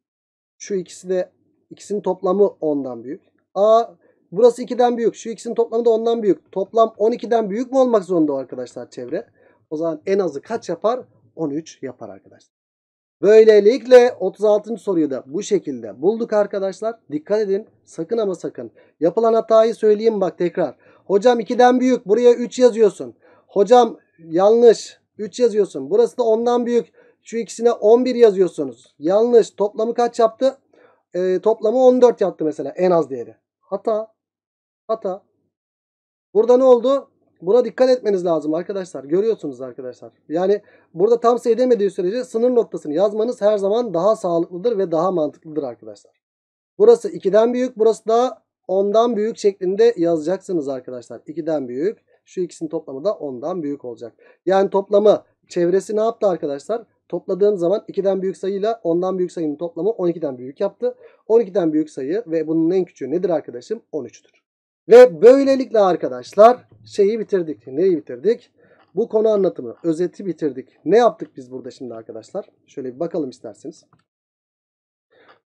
Şu ikisi de ikisinin toplamı 10'dan büyük. a Burası 2'den büyük. Şu ikisinin toplamı da ondan büyük. Toplam 12'den büyük mü olmak zorunda arkadaşlar çevre? O zaman en azı kaç yapar? 13 yapar arkadaşlar. Böylelikle 36. soruyu da bu şekilde bulduk arkadaşlar. Dikkat edin sakın ama sakın. Yapılan hatayı söyleyeyim bak tekrar. Hocam 2'den büyük buraya 3 yazıyorsun. Hocam yanlış 3 yazıyorsun. Burası da 10'dan büyük. Şu ikisine 11 yazıyorsunuz. Yanlış toplamı kaç yaptı? Ee, toplamı 14 yaptı mesela en az değeri. Hata Hata. Burada ne oldu? Buna dikkat etmeniz lazım arkadaşlar. Görüyorsunuz arkadaşlar. Yani burada tam edemediği sürece sınır noktasını yazmanız her zaman daha sağlıklıdır ve daha mantıklıdır arkadaşlar. Burası 2'den büyük. Burası da 10'dan büyük şeklinde yazacaksınız arkadaşlar. 2'den büyük. Şu ikisinin toplamı da 10'dan büyük olacak. Yani toplamı çevresi ne yaptı arkadaşlar? Topladığım zaman 2'den büyük sayıyla 10'dan büyük sayının toplamı 12'den büyük yaptı. 12'den büyük sayı ve bunun en küçüğü nedir arkadaşım? 13'tür. Ve böylelikle arkadaşlar şeyi bitirdik. Neyi bitirdik? Bu konu anlatımı, özeti bitirdik. Ne yaptık biz burada şimdi arkadaşlar? Şöyle bir bakalım isterseniz.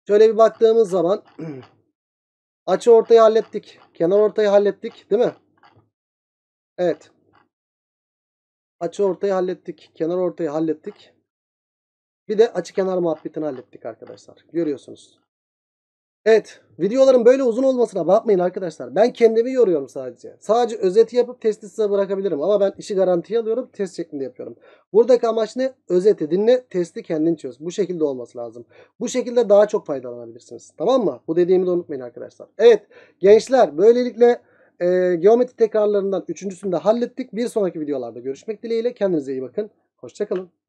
Şöyle bir baktığımız zaman açı ortayı hallettik. Kenar ortayı hallettik değil mi? Evet. Açı ortayı hallettik. Kenar ortayı hallettik. Bir de açı kenar muhabbetini hallettik arkadaşlar. Görüyorsunuz. Evet videoların böyle uzun olmasına bakmayın arkadaşlar. Ben kendimi yoruyorum sadece. Sadece özeti yapıp testi size bırakabilirim. Ama ben işi garantiye alıyorum. Test şeklinde yapıyorum. Buradaki amaç ne? Özeti dinle. Testi kendin çöz. Bu şekilde olması lazım. Bu şekilde daha çok faydalanabilirsiniz. Tamam mı? Bu dediğimi de unutmayın arkadaşlar. Evet gençler böylelikle e, geometri tekrarlarından üçüncüsünü de hallettik. Bir sonraki videolarda görüşmek dileğiyle. Kendinize iyi bakın. Hoşçakalın.